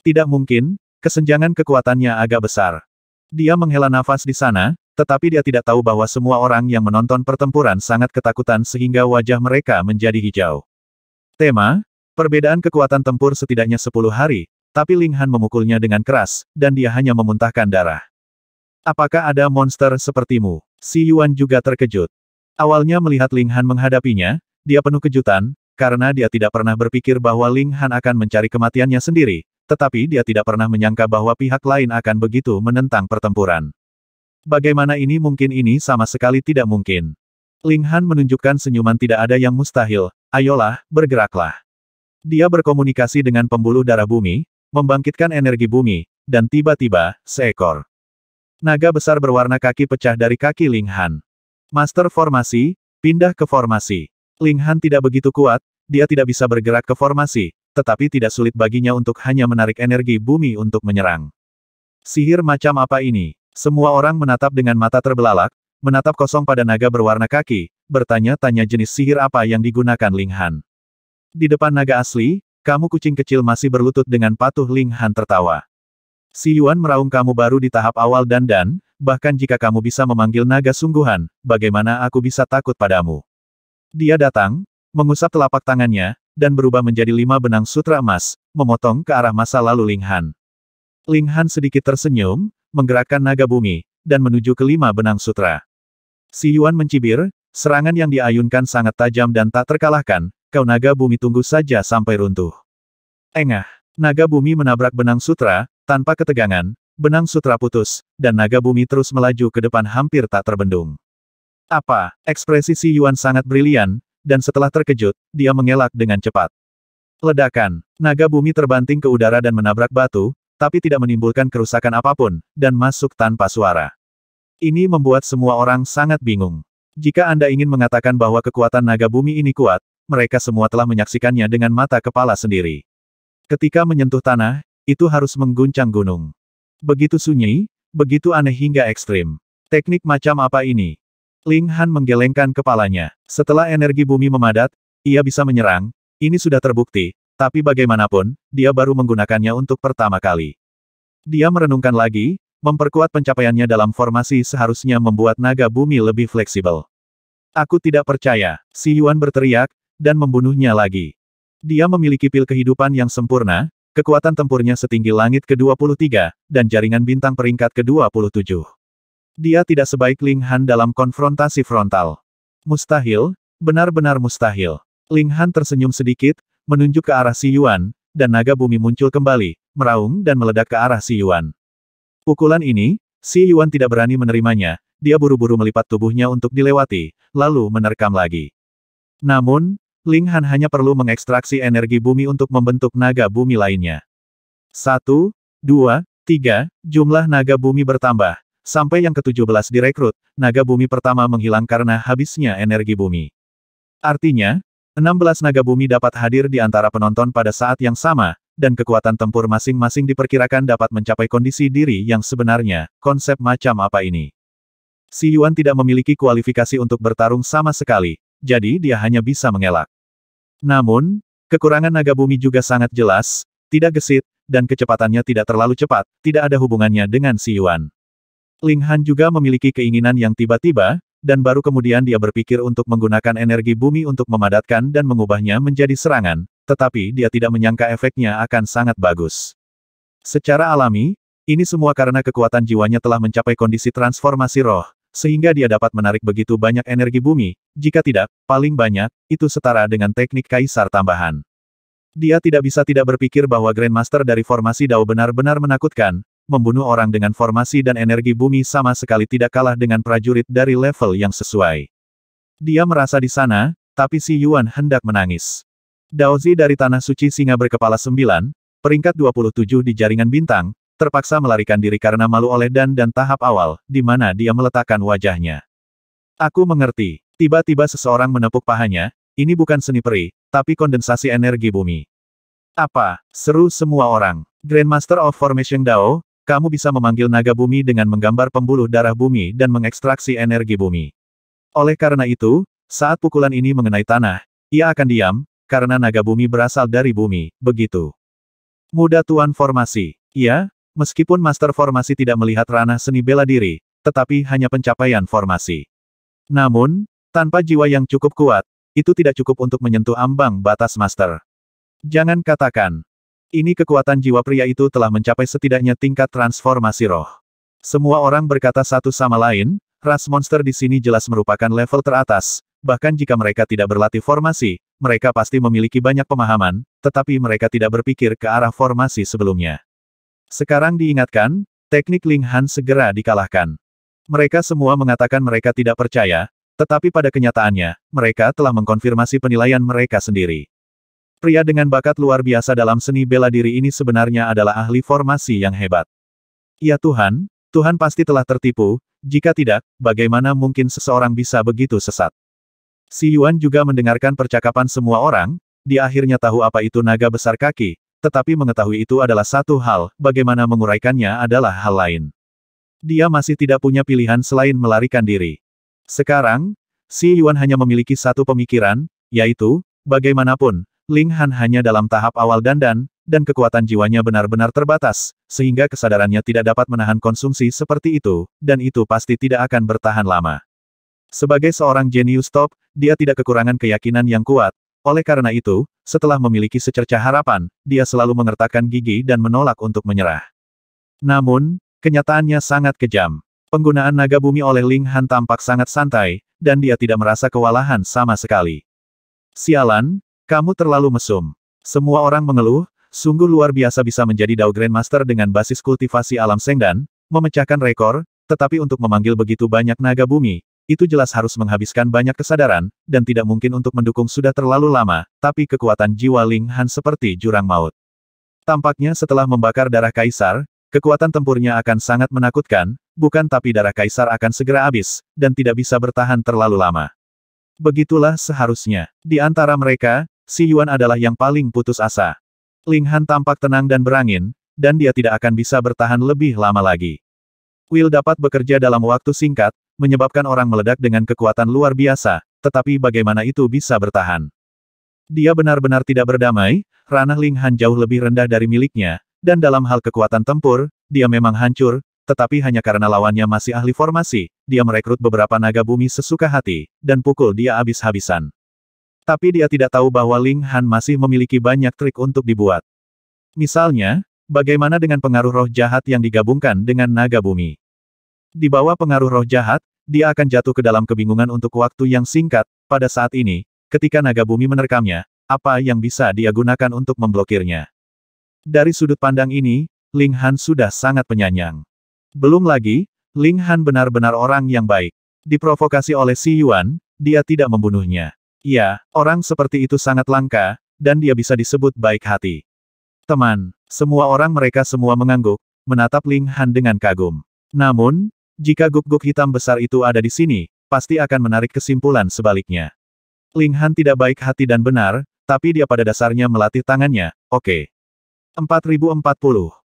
Tidak mungkin, kesenjangan kekuatannya agak besar. Dia menghela nafas di sana, tetapi dia tidak tahu bahwa semua orang yang menonton pertempuran sangat ketakutan sehingga wajah mereka menjadi hijau. Tema, perbedaan kekuatan tempur setidaknya 10 hari, tapi Ling Han memukulnya dengan keras, dan dia hanya memuntahkan darah. Apakah ada monster sepertimu? Si Yuan juga terkejut. Awalnya melihat Ling Han menghadapinya, dia penuh kejutan, karena dia tidak pernah berpikir bahwa Ling Han akan mencari kematiannya sendiri, tetapi dia tidak pernah menyangka bahwa pihak lain akan begitu menentang pertempuran. Bagaimana ini mungkin ini sama sekali tidak mungkin. Ling Han menunjukkan senyuman tidak ada yang mustahil, ayolah, bergeraklah. Dia berkomunikasi dengan pembuluh darah bumi, membangkitkan energi bumi, dan tiba-tiba, seekor Naga besar berwarna kaki pecah dari kaki Ling Han. Master formasi, pindah ke formasi. Ling Han tidak begitu kuat, dia tidak bisa bergerak ke formasi, tetapi tidak sulit baginya untuk hanya menarik energi bumi untuk menyerang. Sihir macam apa ini? Semua orang menatap dengan mata terbelalak, menatap kosong pada naga berwarna kaki, bertanya-tanya jenis sihir apa yang digunakan Ling Han. Di depan naga asli, kamu kucing kecil masih berlutut dengan patuh Ling Han tertawa. Si Yuan meraung kamu baru di tahap awal dan dan, bahkan jika kamu bisa memanggil naga sungguhan, bagaimana aku bisa takut padamu? Dia datang, mengusap telapak tangannya, dan berubah menjadi lima benang sutra emas, memotong ke arah masa lalu Ling Han. Ling Han sedikit tersenyum, menggerakkan naga bumi, dan menuju ke lima benang sutra. Si Yuan mencibir, serangan yang diayunkan sangat tajam dan tak terkalahkan, kau naga bumi tunggu saja sampai runtuh. Engah. Naga bumi menabrak benang sutra, tanpa ketegangan, benang sutra putus, dan naga bumi terus melaju ke depan hampir tak terbendung. Apa? Ekspresi Si Yuan sangat brilian, dan setelah terkejut, dia mengelak dengan cepat. Ledakan, naga bumi terbanting ke udara dan menabrak batu, tapi tidak menimbulkan kerusakan apapun, dan masuk tanpa suara. Ini membuat semua orang sangat bingung. Jika Anda ingin mengatakan bahwa kekuatan naga bumi ini kuat, mereka semua telah menyaksikannya dengan mata kepala sendiri. Ketika menyentuh tanah, itu harus mengguncang gunung. Begitu sunyi, begitu aneh hingga ekstrim. Teknik macam apa ini? Ling Han menggelengkan kepalanya. Setelah energi bumi memadat, ia bisa menyerang, ini sudah terbukti, tapi bagaimanapun, dia baru menggunakannya untuk pertama kali. Dia merenungkan lagi, memperkuat pencapaiannya dalam formasi seharusnya membuat naga bumi lebih fleksibel. Aku tidak percaya, Si Yuan berteriak, dan membunuhnya lagi. Dia memiliki pil kehidupan yang sempurna, kekuatan tempurnya setinggi langit ke-23, dan jaringan bintang peringkat ke-27. Dia tidak sebaik Ling Han dalam konfrontasi frontal. Mustahil, benar-benar mustahil. Ling Han tersenyum sedikit, menunjuk ke arah Si Yuan, dan naga bumi muncul kembali, meraung dan meledak ke arah Si Yuan. Pukulan ini, Si Yuan tidak berani menerimanya, dia buru-buru melipat tubuhnya untuk dilewati, lalu menerkam lagi. Namun, Ling Han hanya perlu mengekstraksi energi bumi untuk membentuk naga bumi lainnya. Satu, dua, tiga, jumlah naga bumi bertambah. Sampai yang ke-17 direkrut, naga bumi pertama menghilang karena habisnya energi bumi. Artinya, 16 naga bumi dapat hadir di antara penonton pada saat yang sama, dan kekuatan tempur masing-masing diperkirakan dapat mencapai kondisi diri yang sebenarnya, konsep macam apa ini. Si Yuan tidak memiliki kualifikasi untuk bertarung sama sekali, jadi dia hanya bisa mengelak. Namun, kekurangan naga bumi juga sangat jelas, tidak gesit, dan kecepatannya tidak terlalu cepat, tidak ada hubungannya dengan Si Yuan. Ling Han juga memiliki keinginan yang tiba-tiba, dan baru kemudian dia berpikir untuk menggunakan energi bumi untuk memadatkan dan mengubahnya menjadi serangan, tetapi dia tidak menyangka efeknya akan sangat bagus. Secara alami, ini semua karena kekuatan jiwanya telah mencapai kondisi transformasi roh, sehingga dia dapat menarik begitu banyak energi bumi, jika tidak, paling banyak, itu setara dengan teknik kaisar tambahan. Dia tidak bisa tidak berpikir bahwa Grandmaster dari formasi Dao benar-benar menakutkan, membunuh orang dengan formasi dan energi bumi sama sekali tidak kalah dengan prajurit dari level yang sesuai. Dia merasa di sana, tapi si Yuan hendak menangis. Daozi dari Tanah Suci Singa berkepala sembilan, peringkat 27 di jaringan bintang, terpaksa melarikan diri karena malu oleh Dan dan tahap awal, di mana dia meletakkan wajahnya. Aku mengerti, tiba-tiba seseorang menepuk pahanya, ini bukan seni peri, tapi kondensasi energi bumi. Apa? Seru semua orang. Grandmaster of Formation Dao, kamu bisa memanggil naga bumi dengan menggambar pembuluh darah bumi dan mengekstraksi energi bumi. Oleh karena itu, saat pukulan ini mengenai tanah, ia akan diam, karena naga bumi berasal dari bumi, begitu. Muda Tuan Formasi. Iya, Meskipun master formasi tidak melihat ranah seni bela diri, tetapi hanya pencapaian formasi. Namun, tanpa jiwa yang cukup kuat, itu tidak cukup untuk menyentuh ambang batas master. Jangan katakan, ini kekuatan jiwa pria itu telah mencapai setidaknya tingkat transformasi roh. Semua orang berkata satu sama lain, ras monster di sini jelas merupakan level teratas, bahkan jika mereka tidak berlatih formasi, mereka pasti memiliki banyak pemahaman, tetapi mereka tidak berpikir ke arah formasi sebelumnya. Sekarang diingatkan, teknik Ling Han segera dikalahkan. Mereka semua mengatakan mereka tidak percaya, tetapi pada kenyataannya, mereka telah mengkonfirmasi penilaian mereka sendiri. Pria dengan bakat luar biasa dalam seni bela diri ini sebenarnya adalah ahli formasi yang hebat. Ya Tuhan, Tuhan pasti telah tertipu, jika tidak, bagaimana mungkin seseorang bisa begitu sesat? Si Yuan juga mendengarkan percakapan semua orang, dia akhirnya tahu apa itu naga besar kaki, tetapi mengetahui itu adalah satu hal, bagaimana menguraikannya adalah hal lain. Dia masih tidak punya pilihan selain melarikan diri. Sekarang, Si Yuan hanya memiliki satu pemikiran, yaitu, bagaimanapun, Ling Han hanya dalam tahap awal dandan, dan kekuatan jiwanya benar-benar terbatas, sehingga kesadarannya tidak dapat menahan konsumsi seperti itu, dan itu pasti tidak akan bertahan lama. Sebagai seorang jenius top, dia tidak kekurangan keyakinan yang kuat, oleh karena itu, setelah memiliki secerca harapan, dia selalu mengertakkan gigi dan menolak untuk menyerah. Namun, kenyataannya sangat kejam. Penggunaan naga bumi oleh Ling Han tampak sangat santai, dan dia tidak merasa kewalahan sama sekali. Sialan, kamu terlalu mesum. Semua orang mengeluh, sungguh luar biasa bisa menjadi Dao Grandmaster dengan basis kultivasi alam Sengdan, memecahkan rekor, tetapi untuk memanggil begitu banyak naga bumi, itu jelas harus menghabiskan banyak kesadaran, dan tidak mungkin untuk mendukung sudah terlalu lama, tapi kekuatan jiwa Ling Han seperti jurang maut. Tampaknya setelah membakar darah kaisar, kekuatan tempurnya akan sangat menakutkan, bukan tapi darah kaisar akan segera habis, dan tidak bisa bertahan terlalu lama. Begitulah seharusnya. Di antara mereka, Si Yuan adalah yang paling putus asa. Ling Han tampak tenang dan berangin, dan dia tidak akan bisa bertahan lebih lama lagi. Will dapat bekerja dalam waktu singkat, menyebabkan orang meledak dengan kekuatan luar biasa, tetapi bagaimana itu bisa bertahan? Dia benar-benar tidak berdamai, ranah Ling Han jauh lebih rendah dari miliknya, dan dalam hal kekuatan tempur, dia memang hancur, tetapi hanya karena lawannya masih ahli formasi, dia merekrut beberapa naga bumi sesuka hati, dan pukul dia habis-habisan. Tapi dia tidak tahu bahwa Ling Han masih memiliki banyak trik untuk dibuat. Misalnya, bagaimana dengan pengaruh roh jahat yang digabungkan dengan naga bumi? Di bawah pengaruh roh jahat, dia akan jatuh ke dalam kebingungan untuk waktu yang singkat, pada saat ini, ketika naga bumi menerkamnya, apa yang bisa dia gunakan untuk memblokirnya. Dari sudut pandang ini, Ling Han sudah sangat penyanyang. Belum lagi, Ling Han benar-benar orang yang baik. Diprovokasi oleh Si Yuan, dia tidak membunuhnya. Ya, orang seperti itu sangat langka, dan dia bisa disebut baik hati. Teman, semua orang mereka semua mengangguk, menatap Ling Han dengan kagum. Namun, jika guk-guk hitam besar itu ada di sini, pasti akan menarik kesimpulan sebaliknya. Ling Han tidak baik hati dan benar, tapi dia pada dasarnya melatih tangannya, oke. Okay. 4040